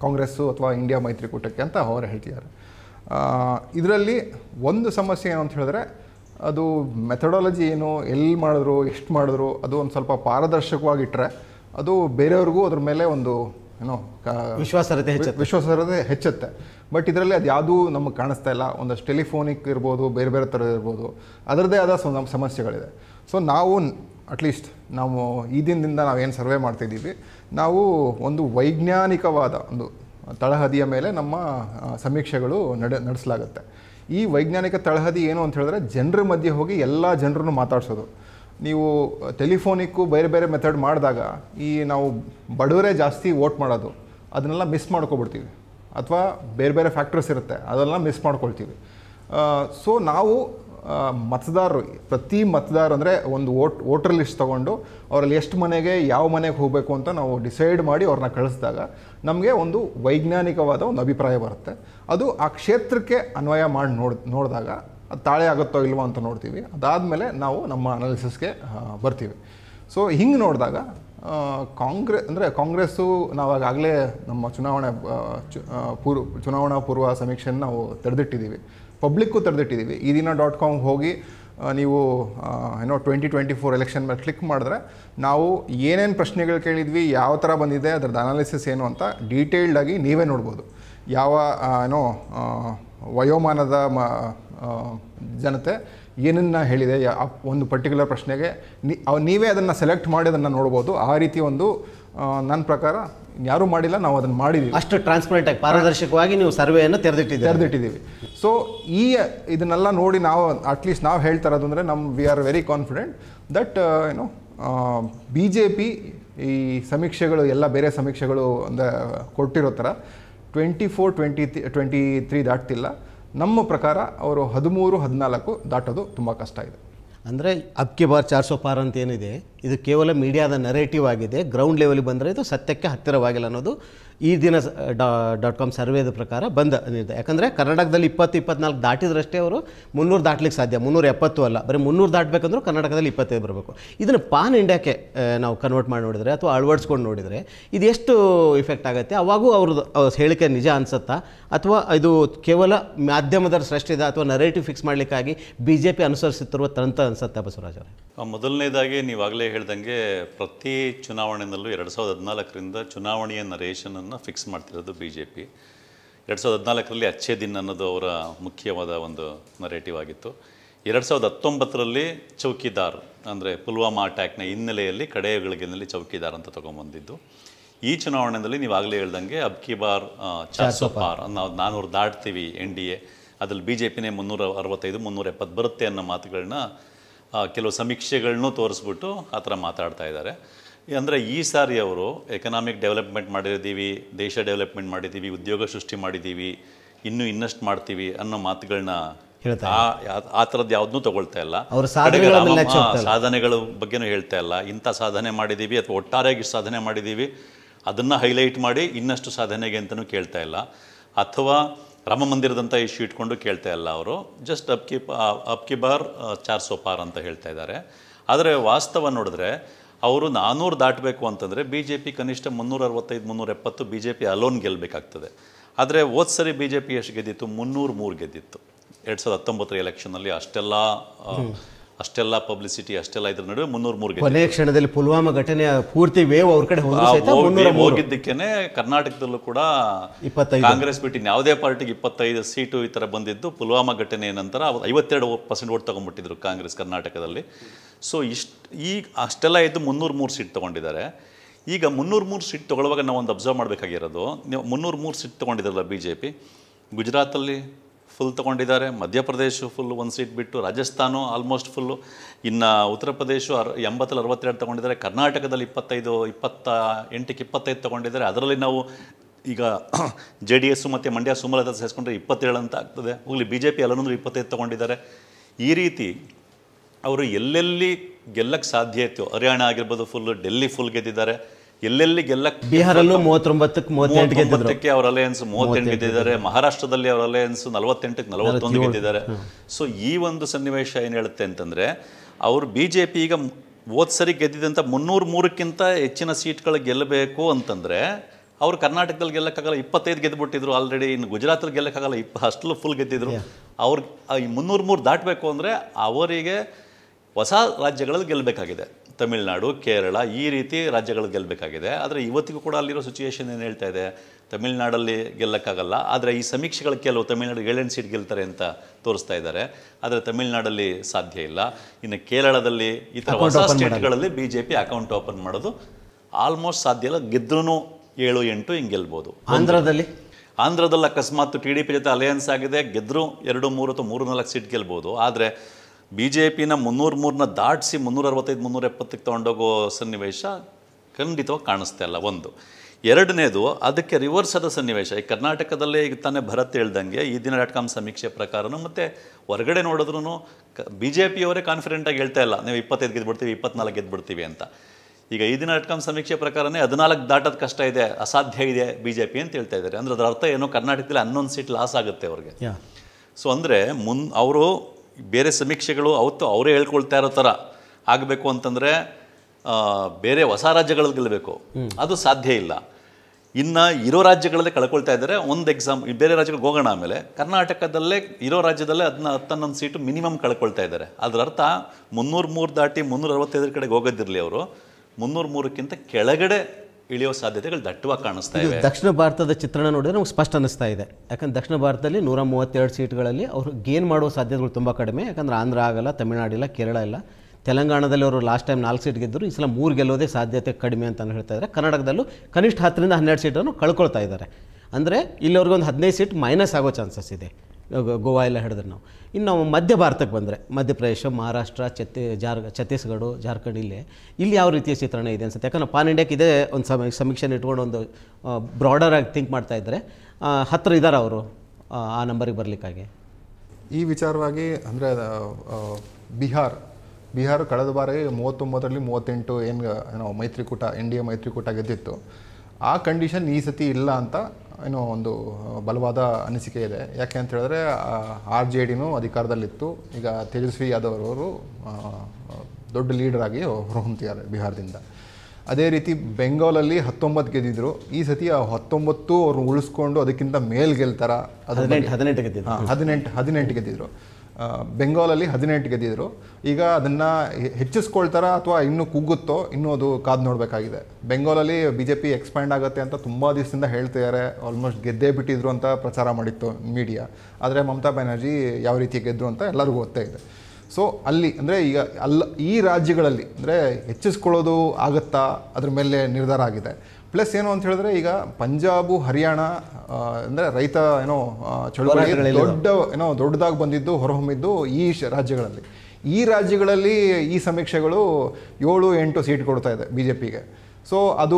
ಕಾಂಗ್ರೆಸ್ಸು ಅಥವಾ ಇಂಡಿಯಾ ಮೈತ್ರಿಕೂಟಕ್ಕೆ ಅಂತ ಅವರು ಹೇಳ್ತಿದ್ದಾರೆ ಇದರಲ್ಲಿ ಒಂದು ಸಮಸ್ಯೆ ಏನು ಅಂತ ಹೇಳಿದ್ರೆ ಅದು ಮೆಥಡಾಲಜಿ ಏನು ಎಲ್ಲಿ ಮಾಡಿದ್ರು ಎಷ್ಟು ಮಾಡಿದ್ರು ಅದು ಒಂದು ಸ್ವಲ್ಪ ಪಾರದರ್ಶಕವಾಗಿಟ್ಟರೆ ಅದು ಬೇರೆಯವ್ರಿಗೂ ಅದ್ರ ಮೇಲೆ ಒಂದು ಏನೋ ವಿಶ್ವಾಸಾರ್ಹತೆ ಹೆಚ್ಚುತ್ತೆ ವಿಶ್ವಾಸಾರ್ಹತೆ ಹೆಚ್ಚುತ್ತೆ ಬಟ್ ಇದರಲ್ಲಿ ಅದು ಯಾವುದೂ ನಮಗೆ ಕಾಣಿಸ್ತಾ ಇಲ್ಲ ಒಂದಷ್ಟು ಟೆಲಿಫೋನಿಕ್ ಇರ್ಬೋದು ಬೇರೆ ಬೇರೆ ಥರ ಇರ್ಬೋದು ಅದರದ್ದೇ ಆದ ಸಮಸ್ಯೆಗಳಿದೆ ಸೊ ನಾವು ಅಟ್ಲೀಸ್ಟ್ ನಾವು ಈ ದಿನದಿಂದ ನಾವೇನು ಸರ್ವೆ ಮಾಡ್ತಿದ್ದೀವಿ ನಾವು ಒಂದು ವೈಜ್ಞಾನಿಕವಾದ ಒಂದು ತಳಹದಿಯ ಮೇಲೆ ನಮ್ಮ ಸಮೀಕ್ಷೆಗಳು ನಡೆ ನಡೆಸಲಾಗುತ್ತೆ ಈ ವೈಜ್ಞಾನಿಕ ತಳಹದಿ ಏನು ಅಂತ ಹೇಳಿದ್ರೆ ಜನರ ಮಧ್ಯೆ ಹೋಗಿ ಎಲ್ಲ ಜನರನ್ನು ಮಾತಾಡಿಸೋದು ನೀವು ಟೆಲಿಫೋನಿಕ್ಕು ಬೇರೆ ಬೇರೆ ಮೆಥಡ್ ಮಾಡಿದಾಗ ಈ ನಾವು ಬಡವರೇ ಜಾಸ್ತಿ ವೋಟ್ ಮಾಡೋದು ಅದನ್ನೆಲ್ಲ ಮಿಸ್ ಮಾಡ್ಕೊಬಿಡ್ತೀವಿ ಅಥವಾ ಬೇರೆ ಬೇರೆ ಫ್ಯಾಕ್ಟರ್ಸ್ ಇರುತ್ತೆ ಅದನ್ನೆಲ್ಲ ಮಿಸ್ ಮಾಡ್ಕೊಳ್ತೀವಿ ಸೊ ನಾವು ಮತದಾರರು ಪ್ರತಿ ಮತದಾರ ಅಂದರೆ ಒಂದು ವೋಟ್ ವೋಟರ್ ಲಿಸ್ಟ್ ತೊಗೊಂಡು ಅವರಲ್ಲಿ ಎಷ್ಟು ಮನೆಗೆ ಯಾವ ಮನೆಗೆ ಹೋಗಬೇಕು ಅಂತ ನಾವು ಡಿಸೈಡ್ ಮಾಡಿ ಅವ್ರನ್ನ ಕಳಿಸಿದಾಗ ನಮಗೆ ಒಂದು ವೈಜ್ಞಾನಿಕವಾದ ಒಂದು ಅಭಿಪ್ರಾಯ ಬರುತ್ತೆ ಅದು ಆ ಕ್ಷೇತ್ರಕ್ಕೆ ಅನ್ವಯ ಮಾಡಿ ನೋಡ್ ನೋಡಿದಾಗ ಅದು ತಾಳೆ ಆಗುತ್ತೋ ಇಲ್ವೋ ಅಂತ ನೋಡ್ತೀವಿ ಅದಾದಮೇಲೆ ನಾವು ನಮ್ಮ ಅನಾಲಿಸಿಸ್ಗೆ ಬರ್ತೀವಿ ಸೊ ಹಿಂಗೆ ನೋಡಿದಾಗ ಕಾಂಗ್ರೆಸ್ ಅಂದರೆ ಕಾಂಗ್ರೆಸ್ಸು ನಾವಾಗಲೇ ನಮ್ಮ ಚುನಾವಣೆ ಪೂರ್ವ ಚುನಾವಣಾ ಪೂರ್ವ ಸಮೀಕ್ಷೆಯನ್ನು ನಾವು ತೆರೆದಿಟ್ಟಿದ್ದೀವಿ ಪಬ್ಲಿಕ್ಕು ತೆರೆದಿಟ್ಟಿದ್ದೀವಿ ಈ ದಿನ ಡಾಟ್ ಕಾಮ್ಗೆ ಹೋಗಿ ನೀವು ಏನೋ ಟ್ವೆಂಟಿ ಟ್ವೆಂಟಿ ಫೋರ್ ಎಲೆಕ್ಷನ್ ಮೇಲೆ ಕ್ಲಿಕ್ ಮಾಡಿದ್ರೆ ನಾವು ಏನೇನು ಪ್ರಶ್ನೆಗಳು ಕೇಳಿದ್ವಿ ಯಾವ ಥರ ಬಂದಿದೆ ಅದರದ್ದು ಅನಾಲಿಸಿಸ್ ಏನು ಅಂತ ಡೀಟೇಲ್ಡಾಗಿ ನೀವೇ ನೋಡ್ಬೋದು ಯಾವ ಏನೋ ವಯೋಮಾನದ ಮ ಜನತೆ ಏನನ್ನು ಹೇಳಿದೆ ಒಂದು ಪರ್ಟಿಕ್ಯುಲರ್ ಪ್ರಶ್ನೆಗೆ ನೀವೇ ಅದನ್ನು ಸೆಲೆಕ್ಟ್ ಮಾಡಿ ಅದನ್ನು ನೋಡ್ಬೋದು ಆ ರೀತಿ ಒಂದು ನನ್ನ ಪ್ರಕಾರ ಯಾರು ಮಾಡಿಲ್ಲ ನಾವು ಅದನ್ನು ಮಾಡಿದ್ದೀವಿ ಅಷ್ಟು ಟ್ರಾನ್ಸ್ಪರೆಂಟ್ ಆಗಿ ಪಾರದರ್ಶಕವಾಗಿ ನೀವು ಸರ್ವೆಯನ್ನು ತೆರೆದಿಟ್ಟಿದ್ದೀವಿ ತೆರೆದಿಟ್ಟಿದ್ದೀವಿ ಸೊ ಈ ಇದನ್ನೆಲ್ಲ ನೋಡಿ ನಾವು ಅಟ್ಲೀಸ್ಟ್ ನಾವು ಹೇಳ್ತಾ ಇರೋದು ಅಂದರೆ ನಮ್ಮ we are very confident that ಏನು ಬಿ ಜೆ ಪಿ ಈ ಸಮೀಕ್ಷೆಗಳು ಎಲ್ಲ ಬೇರೆ ಸಮೀಕ್ಷೆಗಳು ಅಂದ uh, ಕೊಟ್ಟಿರೋ ಥರ twenty four twenty twenty three ದಾಟ್ತಿಲ್ಲ ನಮ್ಮ ಪ್ರಕಾರ ಅವರು ಹದಿಮೂರು ಹದಿನಾಲ್ಕು ದಾಟೋದು ತುಂಬ ಕಷ್ಟ ಇದೆ ಅಂದರೆ ಅಕ್ಕಿ ಬಾರ್ ಚಾರ್ಸೋ ಪಾರ್ ಅಂತ ಏನಿದೆ ಇದು ಕೇವಲ ಮೀಡಿಯಾದ ನೆರೇಟಿವ್ ಆಗಿದೆ ಗ್ರೌಂಡ್ ಲೆವೆಲ್ ಬಂದರೆ ಇದು ಸತ್ಯಕ್ಕೆ ಹತ್ತಿರವಾಗಿಲ್ಲ ಅನ್ನೋದು ಈ ದಿನ ಡಾ ಡಾಟ್ ಕಾಮ್ ಸರ್ವೇದ ಪ್ರಕಾರ ಬಂದ ಯಾಕಂದರೆ ಕರ್ನಾಟಕದಲ್ಲಿ ಇಪ್ಪತ್ತು ಇಪ್ಪತ್ನಾಲ್ಕು ದಾಟಿದ್ರಷ್ಟೇ ಅವರು ಮುನ್ನೂರು ದಾಟ್ಲಿಕ್ಕೆ ಸಾಧ್ಯ ಮುನ್ನೂರ ಎಪ್ಪತ್ತು ಅಲ್ಲ ಬರೀ ಮುನ್ನೂರು ದಾಟಬೇಕಂದ್ರೂ ಕರ್ನಾಟಕದಲ್ಲಿ ಇಪ್ಪತ್ತೈದು ಬರಬೇಕು ಇದನ್ನು ಪಾನ್ ಇಂಡಿಯಾಕ್ಕೆ ನಾವು ಕನ್ವರ್ಟ್ ಮಾಡಿ ನೋಡಿದರೆ ಅಥವಾ ಅಳವಡಿಸ್ಕೊಂಡು ನೋಡಿದರೆ ಇದು ಎಷ್ಟು ಇಫೆಕ್ಟ್ ಆಗುತ್ತೆ ಅವಾಗೂ ಅವ್ರದ್ದು ಹೇಳಿಕೆ ನಿಜ ಅನಿಸುತ್ತಾ ಅಥವಾ ಇದು ಕೇವಲ ಮಾಧ್ಯಮದ ಸೃಷ್ಟಿದ ಅಥವಾ ನರೇಟಿವ್ ಫಿಕ್ಸ್ ಮಾಡಲಿಕ್ಕಾಗಿ ಬಿ ಜೆ ಪಿ ಅನುಸರಿಸುತ್ತಿರುವ ತಂತ್ರ ಅನಿಸುತ್ತಾ ಬಸವರಾಜ್ ಅವರೇ ಮೊದಲನೇದಾಗಿ ನೀವಾಗಲೇ ಹೇಳ್ದಂಗೆ ಪ್ರತಿ ಚುನಾವಣೆಯಲ್ಲೂ ಎರಡು ಸಾವಿರದ ಹದಿನಾಲ್ಕರಿಂದ ಚುನಾವಣೆಯ ನರೇಷನನ್ನು ಫಿಕ್ಸ್ ಮಾಡ್ತಿರೋದು ಬಿ ಜೆ ಪಿ ಎರಡು ಸಾವಿರದ ಹದಿನಾಲ್ಕರಲ್ಲಿ ಅಚ್ಚೆ ದಿನ್ ಅನ್ನೋದು ಅವರ ಮುಖ್ಯವಾದ ಒಂದು ನರೇಟಿವ್ ಆಗಿತ್ತು ಎರಡು ಸಾವಿರದ ಹತ್ತೊಂಬತ್ತರಲ್ಲಿ ಚೌಕಿದಾರ್ ಅಂದರೆ ಪುಲ್ವಾಮಾ ಅಟ್ಯಾಕ್ನ ಹಿನ್ನೆಲೆಯಲ್ಲಿ ಕಡೆಗಳಿಗೆನಲ್ಲಿ ಚೌಕಿದಾರ್ ಅಂತ ತೊಗೊಂಬಂದಿದ್ದು ಈ ಚುನಾವಣೆಯಲ್ಲಿ ನೀವಾಗಲೇ ಹೇಳ್ದಂಗೆ ಅಬ್ಕಿ ಬಾರ್ ಚಾಸೋಪಾರ್ ನಾವು ನಾನ್ನೂರು ದಾಟ್ತೀವಿ ಎನ್ ಡಿ ಎ ಅದ್ರಲ್ಲಿ ಬಿ ಜೆ ಪಿನೇ ಮುನ್ನೂರ ಅರವತ್ತೈದು ಮುನ್ನೂರ ಎಪ್ಪತ್ತು ಬರುತ್ತೆ ಅನ್ನೋ ಮಾತುಗಳನ್ನ ಕೆಲವು ಸಮೀಕ್ಷೆಗಳನ್ನೂ ತೋರಿಸ್ಬಿಟ್ಟು ಆ ಥರ ಮಾತಾಡ್ತಾ ಇದ್ದಾರೆ ಅಂದರೆ ಈ ಸಾರಿ ಅವರು ಎಕನಾಮಿಕ್ ಡೆವಲಪ್ಮೆಂಟ್ ಮಾಡಿದ್ದೀವಿ ದೇಶ ಡೆವಲಪ್ಮೆಂಟ್ ಮಾಡಿದ್ದೀವಿ ಉದ್ಯೋಗ ಸೃಷ್ಟಿ ಮಾಡಿದ್ದೀವಿ ಇನ್ನೂ ಇನ್ನಷ್ಟು ಮಾಡ್ತೀವಿ ಅನ್ನೋ ಮಾತುಗಳನ್ನ ಆ ಥರದ್ದು ಯಾವುದನ್ನೂ ತಗೊಳ್ತಾ ಇಲ್ಲ ಸಾಧನೆಗಳ ಬಗ್ಗೆನೂ ಹೇಳ್ತಾ ಇಲ್ಲ ಇಂಥ ಸಾಧನೆ ಮಾಡಿದ್ದೀವಿ ಅಥವಾ ಒಟ್ಟಾರೆಯಾಗಿ ಸಾಧನೆ ಮಾಡಿದ್ದೀವಿ ಅದನ್ನು ಹೈಲೈಟ್ ಮಾಡಿ ಇನ್ನಷ್ಟು ಸಾಧನೆಗೆ ಅಂತಲೂ ಕೇಳ್ತಾ ಇಲ್ಲ ಅಥವಾ ರಾಮ ಮಂದಿರದಂಥ ಇಶ್ಯೂ ಇಟ್ಕೊಂಡು ಕೇಳ್ತಾ ಇಲ್ಲ ಅವರು ಜಸ್ಟ್ ಅಬ್ಕಿ ಅಬ್ಕಿ ಬಾರ್ ಚಾರ್ ಸೋ ಪಾರ್ ಅಂತ ಹೇಳ್ತಾ ಇದ್ದಾರೆ ಆದರೆ ವಾಸ್ತವ ನೋಡಿದ್ರೆ ಅವರು ನಾನ್ನೂರು ದಾಟಬೇಕು ಅಂತಂದರೆ ಬಿ ಜೆ ಪಿ ಕನಿಷ್ಠ ಮುನ್ನೂರ ಅರವತ್ತೈದು ಮುನ್ನೂರ ಎಪ್ಪತ್ತು ಬಿ ಜೆ ಪಿ ಅಲೋನ್ ಗೆಲ್ಲಬೇಕಾಗ್ತದೆ ಆದರೆ ಹೋದ್ ಸರಿ ಬಿ ಜೆ ಪಿ ಎಷ್ಟು ಗೆದ್ದಿತ್ತು ಮುನ್ನೂರು ಮೂರು ಗೆದ್ದಿತ್ತು ಎರಡು ಸಾವಿರದ ಹತ್ತೊಂಬತ್ತರ ಎಲೆಕ್ಷನಲ್ಲಿ ಅಷ್ಟೆಲ್ಲ uh, ಅಷ್ಟೆಲ್ಲ ಪಬ್ಲಿಸಿಟಿ ಅಷ್ಟೆಲ್ಲ ಇದ್ರ ನಡುವೆ ಮುನ್ನೂರ ಮೂರು ಕೊನೆ ಕ್ಷಣದಲ್ಲಿ ಪುಲ್ವಾಮಾ ಘಟನೆ ಪೂರ್ತಿ ವೇವ್ ಅವ್ರ ಕಡೆ ಹೋಗಿದ್ದಕ್ಕೇನೆ ಕರ್ನಾಟಕದಲ್ಲೂ ಕೂಡ ಇಪ್ಪತ್ತೈದು ಕಾಂಗ್ರೆಸ್ ಬಿಟ್ಟಿನ ಯಾವುದೇ ಪಾರ್ಟಿಗೆ ಇಪ್ಪತ್ತೈದು ಸೀಟು ಈ ಥರ ಬಂದಿದ್ದು ಪುಲ್ವಾಮಾ ಘಟನೆ ನಂತರ ಐವತ್ತೆರಡು ಪರ್ಸೆಂಟ್ ಓಟ್ ತೊಗೊಂಡ್ಬಿಟ್ಟಿದ್ರು ಕಾಂಗ್ರೆಸ್ ಕರ್ನಾಟಕದಲ್ಲಿ ಸೊ ಇಷ್ಟು ಈಗ ಅಷ್ಟೆಲ್ಲ ಇದ್ದು ಮುನ್ನೂರ ಮೂರು ಸೀಟ್ ತೊಗೊಂಡಿದ್ದಾರೆ ಈಗ ಮುನ್ನೂರ ಮೂರು ಸೀಟ್ ತಗೊಳ್ಳುವಾಗ ನಾವು ಒಂದು ಅಬ್ಸರ್ವ್ ಮಾಡಬೇಕಾಗಿರೋದು ನೀವು ಮುನ್ನೂರ ಮೂರು ಸೀಟ್ ತಗೊಂಡಿದ್ರಲ್ಲ ಬಿಜೆಪಿ ಜೆ ಪಿ ಗುಜರಾತಲ್ಲಿ ಫುಲ್ ತೊಗೊಂಡಿದ್ದಾರೆ ಮಧ್ಯಪ್ರದೇಶ ಫುಲ್ ಒಂದು ಸೀಟ್ ಬಿಟ್ಟು ರಾಜಸ್ಥಾನ ಆಲ್ಮೋಸ್ಟ್ ಫುಲ್ಲು ಇನ್ನು ಉತ್ತರ ಪ್ರದೇಶ ಅರ್ ಎಂಬತ್ತಲ್ಲಿ ಅರವತ್ತೆರಡು ತೊಗೊಂಡಿದ್ದಾರೆ ಕರ್ನಾಟಕದಲ್ಲಿ ಇಪ್ಪತ್ತೈದು ಇಪ್ಪತ್ತ ಎಂಟಕ್ಕೆ ಇಪ್ಪತ್ತೈದು ತೊಗೊಂಡಿದ್ದಾರೆ ಅದರಲ್ಲಿ ನಾವು ಈಗ ಜೆ ಡಿ ಎಸ್ಸು ಮತ್ತು ಮಂಡ್ಯ ಸುಮಲತಾ ಸೇರಿಸ್ಕೊಂಡ್ರೆ ಇಪ್ಪತ್ತೇಳು ಅಂತ ಆಗ್ತದೆ ಹೋಗಲಿ ಬಿ ಜೆ ಪಿ ಎಲ್ಲನೂ ಇಪ್ಪತ್ತೈದು ತೊಗೊಂಡಿದ್ದಾರೆ ಈ ರೀತಿ ಅವರು ಎಲ್ಲೆಲ್ಲಿ ಗೆಲ್ಲಕ್ಕೆ ಸಾಧ್ಯ ಇತ್ತು ಹರಿಯಾಣ ಆಗಿರ್ಬೋದು ಫುಲ್ಲು ಡೆಲ್ಲಿ ಫುಲ್ ಗೆದ್ದಿದ್ದಾರೆ ಎಲ್ಲೆಲ್ಲಿ ಗೆಲ್ಲ ಬಿಹಾರಲ್ಲೂ ಮೂವತ್ತೊಂಬತ್ತಕ್ಕೆ ಮೂವತ್ತೆಂಟು ಗೆದ್ದಕ್ಕೆ ಅವ್ರ ಅಲಯನ್ಸ್ ಮೂವತ್ತೆಂಟು ಗೆದ್ದಿದ್ದಾರೆ ಮಹಾರಾಷ್ಟ್ರದಲ್ಲಿ ಅವರ ಅಲಯನ್ಸ್ ನಲವತ್ತೆಂಟಕ್ಕೆ ನಲವತ್ತೊಂದು ಗೆದ್ದಿದ್ದಾರೆ ಸೊ ಈ ಒಂದು ಸನ್ನಿವೇಶ ಏನು ಹೇಳುತ್ತೆ ಅಂತಂದರೆ ಅವರು ಬಿ ಜೆ ಪಿ ಈಗ ಹೋದ ಸರಿ ಗೆದ್ದಿದಂತ ಮುನ್ನೂರು ಮೂರಕ್ಕಿಂತ ಹೆಚ್ಚಿನ ಸೀಟ್ಗಳು ಗೆಲ್ಲಬೇಕು ಅಂತಂದರೆ ಅವರು ಕರ್ನಾಟಕದಲ್ಲಿ ಗೆಲ್ಲಕ್ಕಾಗಲ್ಲ ಇಪ್ಪತ್ತೈದು ಗೆದ್ದುಬಿಟ್ಟಿದ್ರು ಆಲ್ರೆಡಿ ಇನ್ನು ಗುಜರಾತಲ್ಲಿ ಗೆಲ್ಲಕ್ಕಾಗಲ್ಲ ಇಪ್ಪ ಅಷ್ಟು ಫುಲ್ ಗೆದ್ದಿದ್ರು ಅವ್ರಿಗೆ ಈ ಮುನ್ನೂರು ಮೂರು ದಾಟಬೇಕು ಅಂದರೆ ಅವರಿಗೆ ಹೊಸ ರಾಜ್ಯಗಳಲ್ಲಿ ಗೆಲ್ಲಬೇಕಾಗಿದೆ ತಮಿಳ್ನಾಡು ಕೇರಳ ಈ ರೀತಿ ರಾಜ್ಯಗಳು ಗೆಲ್ಲಬೇಕಾಗಿದೆ ಆದರೆ ಇವತ್ತಿಗೂ ಕೂಡ ಅಲ್ಲಿರೋ ಸಿಚುಯೇಷನ್ ಏನು ಹೇಳ್ತಾ ಇದೆ ತಮಿಳ್ನಾಡಲ್ಲಿ ಗೆಲ್ಲಕ್ಕಾಗಲ್ಲ ಆದರೆ ಈ ಸಮೀಕ್ಷೆಗಳ ಕೆಲವು ತಮಿಳ್ನಾಡು ಏಳೆಂಟು ಸೀಟ್ ಗೆಲ್ತಾರೆ ಅಂತ ತೋರಿಸ್ತಾ ಇದ್ದಾರೆ ಆದರೆ ತಮಿಳ್ನಾಡಲ್ಲಿ ಸಾಧ್ಯ ಇಲ್ಲ ಇನ್ನು ಕೇರಳದಲ್ಲಿ ಈ ಥರ ಹೊಸ ಸ್ಟೇಟ್ಗಳಲ್ಲಿ B J P account open ಮಾಡೋದು ಆಲ್ಮೋಸ್ಟ್ ಸಾಧ್ಯ ಇಲ್ಲ ಗೆದ್ರೂ ಏಳು ಎಂಟು ಹಿಂಗೆ ಗೆಲ್ಬೋದು ಆಂಧ್ರದಲ್ಲಿ ಆಂಧ್ರದಲ್ಲಿ ಅಕಸ್ಮಾತ್ ಟಿ ಡಿ ಪಿ ಜೊತೆ ಅಲಯನ್ಸ್ ಆಗಿದೆ ಗೆದ್ದರೂ ಎರಡು ಮೂರು ಅಥವಾ ಮೂರು ನಾಲ್ಕು ಸೀಟ್ ಗೆಲ್ಬೋದು ಆದರೆ ಬಿ ಜೆ ಪಿನ ಮುನ್ನೂರು ಮೂರನ್ನ ದಾಟಿಸಿ ಮುನ್ನೂರ ಅರವತ್ತೈದು ಮುನ್ನೂರ ಎಪ್ಪತ್ತಕ್ಕೆ ತೊಗೊಂಡೋಗೋ ಸನ್ನಿವೇಶ ಖಂಡಿತವಾಗಿ ಕಾಣಿಸ್ತಾ ಇಲ್ಲ ಒಂದು ಎರಡನೇದು ಅದಕ್ಕೆ ರಿವರ್ಸ್ ಆದ ಸನ್ನಿವೇಶ ಈ ಕರ್ನಾಟಕದಲ್ಲೇ ಈಗ ತಾನೇ ಭರತ್ ಹೇಳ್ದಂಗೆ ಈ ದಿನ ಡಾಟ್ ಕಾಮ್ ಸಮೀಕ್ಷೆ ಪ್ರಕಾರನೂ ಮತ್ತು ಹೊರಗಡೆ ನೋಡಿದ್ರೂ ಕ ಬಿ ಜೆ ಪಿಯವರೇ ಕಾನ್ಫಿಡೆಂಟಾಗಿ ಹೇಳ್ತಾ ಇಲ್ಲ ನೀವು ಇಪ್ಪತ್ತೈದು ಗೆದ್ದುಬಿಡ್ತೀವಿ ಇಪ್ಪತ್ನಾಲ್ಕು ಬಿಡ್ತೀವಿ ಅಂತ ಈಗ ಈ ದಿನ ಡಾಟ್ ಕಾಮ್ ಸಮೀಕ್ಷೆ ಪ್ರಕಾರನೇ ಹದಿನಾಲ್ಕು ದಾಟೋದು ಕಷ್ಟ ಇದೆ ಅಸಾಧ್ಯ ಇದೆ ಬಿ ಜೆ ಪಿ ಅಂತ ಹೇಳ್ತಾ ಇದ್ದಾರೆ ಅಂದರೆ ಅದರ ಅರ್ಥ ಏನೋ ಕರ್ನಾಟಕದಲ್ಲಿ ಹನ್ನೊಂದು ಸೀಟ್ ಲಾಸ್ ಆಗುತ್ತೆ ಅವ್ರಿಗೆ ಸೊ ಅಂದರೆ ಮುನ್ ಅವರು ಬೇರೆ ಸಮೀಕ್ಷೆಗಳು ಅವತ್ತು ಅವರೇ ಹೇಳ್ಕೊಳ್ತಾ ಇರೋ ಥರ ಆಗಬೇಕು ಅಂತಂದರೆ ಬೇರೆ ಹೊಸ ರಾಜ್ಯಗಳಲ್ಲಿ ಗೆಲ್ಲಬೇಕು ಅದು ಸಾಧ್ಯ ಇಲ್ಲ ಇನ್ನು ಇರೋ ರಾಜ್ಯಗಳಲ್ಲೇ ಕಳ್ಕೊಳ್ತಾ ಇದ್ದಾರೆ ಒಂದು ಎಕ್ಸಾಮ್ ಬೇರೆ ರಾಜ್ಯಗಳಿಗೆ ಹೋಗೋಣ ಆಮೇಲೆ ಕರ್ನಾಟಕದಲ್ಲೇ ಇರೋ ರಾಜ್ಯದಲ್ಲೇ ಅದನ್ನ ಹತ್ತನ್ನೊಂದು ಸೀಟು ಮಿನಿಮಮ್ ಕಳ್ಕೊಳ್ತಾ ಇದ್ದಾರೆ ಅದರ ಅರ್ಥ ಮುನ್ನೂರು ಮೂರು ದಾಟಿ ಮುನ್ನೂರ ಅರವತ್ತೈದರ ಕಡೆಗೆ ಹೋಗೋದಿರಲಿ ಅವರು ಮುನ್ನೂರು ಮೂರಕ್ಕಿಂತ ಕೆಳಗಡೆ ಇಳಿಯೋ ಸಾಧ್ಯತೆಗಳು ದಟ್ಟವಾಗಿ ಕಾಣಿಸ್ತಾ ಇದೆ ದಕ್ಷಿಣ ಭಾರತದ ಚಿತ್ರಣ ನೋಡಿದ್ರೆ ನಮ್ಗೆ ಸ್ಪಷ್ಟ ಅನಿಸ್ತಾ ಇದೆ ಯಾಕಂದ್ರೆ ದಕ್ಷಿಣ ಭಾರತದಲ್ಲಿ ನೂರ ಮೂವತ್ತೆರಡು ಸೀಟ್ಗಳಲ್ಲಿ ಅವರು ಗೇನ್ ಮಾಡುವ ಸಾಧ್ಯತೆಗಳು ತುಂಬ ಕಡಿಮೆ ಯಾಕಂದ್ರೆ ಆಂಧ್ರ ಆಗಲ್ಲ ಇಲ್ಲ ಕೇರಳ ಇಲ್ಲ ತೆಲಂಗಾಣದಲ್ಲಿ ಅವರು ಲಾಸ್ಟ್ ಟೈಮ್ ನಾಲ್ಕು ಸೀಟ್ ಗೆದ್ದರು ಈ ಸಲ ಮೂರು ಗೆಲ್ಲೋದೇ ಸಾಧ್ಯತೆ ಕಡಿಮೆ ಅಂತ ಹೇಳ್ತಾ ಇದ್ದಾರೆ ಕರ್ನಾಟಕದಲ್ಲೂ ಕನಿಷ್ಠ ಹತ್ತರಿಂದ ಹನ್ನೆರಡು ಸೀಟನ್ನು ಕಳ್ಕೊಳ್ತಾ ಇದ್ದಾರೆ ಅಂದರೆ ಒಂದು ಹದಿನೈದು ಸೀಟ್ ಮೈನಸ್ ಆಗೋ ಚಾನ್ಸಸ್ ಇದೆ ಗೋವಾ ಎಲ್ಲ ಹಿಡಿದ್ರೆ ನಾವು ಇನ್ನು ನಾವು ಮಧ್ಯ ಭಾರತಕ್ಕೆ ಬಂದರೆ ಮಧ್ಯಪ್ರದೇಶ ಮಹಾರಾಷ್ಟ್ರ ಛತ್ತೀ ಜಾರ್ ಛತ್ತೀಸ್ಗಢ ಜಾರ್ಖಂಡ್ ಇಲ್ಲಿ ಇಲ್ಲಿ ಯಾವ ರೀತಿಯ ಚಿತ್ರಣ ಇದೆ ಅನ್ಸುತ್ತೆ ಯಾಕಂದ್ರೆ ಪಾನ್ ಇಂಡಿಯಾಕ್ಕೆ ಇದೇ ಒಂದು ಸಮ ಸಮೀಕ್ಷೆ ಇಟ್ಕೊಂಡು ಒಂದು ಆಗಿ ಥಿಂಕ್ ಮಾಡ್ತಾ ಇದ್ದರೆ ಹತ್ತಿರ ಇದ್ದಾರೆ ಅವರು ಆ ನಂಬರಿಗೆ ಬರಲಿಕ್ಕಾಗಿ ಈ ವಿಚಾರವಾಗಿ ಅಂದರೆ ಬಿಹಾರ್ ಬಿಹಾರ ಕಳೆದ ಬಾರಿ ಮೂವತ್ತೊಂಬತ್ತರಲ್ಲಿ ಮೂವತ್ತೆಂಟು ಏನು ಮೈತ್ರಿಕೂಟ ಎನ್ ಡಿ ಎ ಮೈತ್ರಿಕೂಟ ಗೆದ್ದಿತ್ತು ಆ ಕಂಡೀಷನ್ ಈ ಸತಿ ಇಲ್ಲ ಅಂತ ಏನೋ ಒಂದು ಬಲವಾದ ಅನಿಸಿಕೆ ಇದೆ ಯಾಕೆ ಅಂತ ಹೇಳಿದ್ರೆ ಆರ್ ಜೆ ಡಿನೂ ಅಧಿಕಾರದಲ್ಲಿತ್ತು ಈಗ ತೇಜಸ್ವಿ ಯಾದವ್ ಅವರು ದೊಡ್ಡ ಆಗಿ ಹೊರಹೊಂತಿದ್ದಾರೆ ಬಿಹಾರದಿಂದ ಅದೇ ರೀತಿ ಬೆಂಗಾಲಲ್ಲಿ ಹತ್ತೊಂಬತ್ತು ಗೆದ್ದಿದ್ರು ಈ ಸತಿ ಆ ಹತ್ತೊಂಬತ್ತು ಅವ್ರನ್ನ ಉಳಿಸ್ಕೊಂಡು ಅದಕ್ಕಿಂತ ಮೇಲ್ ಗೆಲ್ತಾರ ಹದಿನೆಂಟು ಹದಿನೆಂಟು ಹದಿನೆಂಟು ಹದಿನೆಂಟು ಗೆದ್ದಿದ್ರು ಬೆಂಗಾಲಲ್ಲಿ ಹದಿನೆಂಟು ಗೆದ್ದಿದ್ರು ಈಗ ಅದನ್ನು ಹೆಚ್ಚಿಸ್ಕೊಳ್ತಾರ ಅಥವಾ ಇನ್ನೂ ಕುಗ್ಗುತ್ತೋ ಇನ್ನೂ ಅದು ಕಾದು ನೋಡಬೇಕಾಗಿದೆ ಬೆಂಗಾಲಲ್ಲಿ ಬಿ ಜೆ ಪಿ ಎಕ್ಸ್ಪ್ಯಾಂಡ್ ಆಗುತ್ತೆ ಅಂತ ತುಂಬ ದಿವಸದಿಂದ ಹೇಳ್ತಿದ್ದಾರೆ ಆಲ್ಮೋಸ್ಟ್ ಗೆದ್ದೇ ಬಿಟ್ಟಿದ್ರು ಅಂತ ಪ್ರಚಾರ ಮಾಡಿತ್ತು ಮೀಡಿಯಾ ಆದರೆ ಮಮತಾ ಬ್ಯಾನರ್ಜಿ ಯಾವ ರೀತಿ ಗೆದ್ದರು ಅಂತ ಎಲ್ಲರಿಗೂ ಗೊತ್ತೇ ಇದೆ ಸೊ ಅಲ್ಲಿ ಅಂದರೆ ಈಗ ಅಲ್ಲ ಈ ರಾಜ್ಯಗಳಲ್ಲಿ ಅಂದರೆ ಹೆಚ್ಚಿಸ್ಕೊಳ್ಳೋದು ಆಗುತ್ತಾ ಅದ್ರ ಮೇಲೆ ನಿರ್ಧಾರ ಆಗಿದೆ ಪ್ಲಸ್ ಏನು ಅಂತ ಹೇಳಿದ್ರೆ ಈಗ ಪಂಜಾಬು ಹರಿಯಾಣ ಅಂದರೆ ರೈತ ಏನೋ ಚಳುವಳಿ ದೊಡ್ಡ ಏನೋ ದೊಡ್ಡದಾಗಿ ಬಂದಿದ್ದು ಹೊರಹೊಮ್ಮಿದ್ದು ಈ ರಾಜ್ಯಗಳಲ್ಲಿ ಈ ರಾಜ್ಯಗಳಲ್ಲಿ ಈ ಸಮೀಕ್ಷೆಗಳು ಏಳು ಎಂಟು ಸೀಟ್ ಕೊಡ್ತಾ ಇದೆ ಬಿ ಜೆ ಪಿಗೆ ಸೊ ಅದು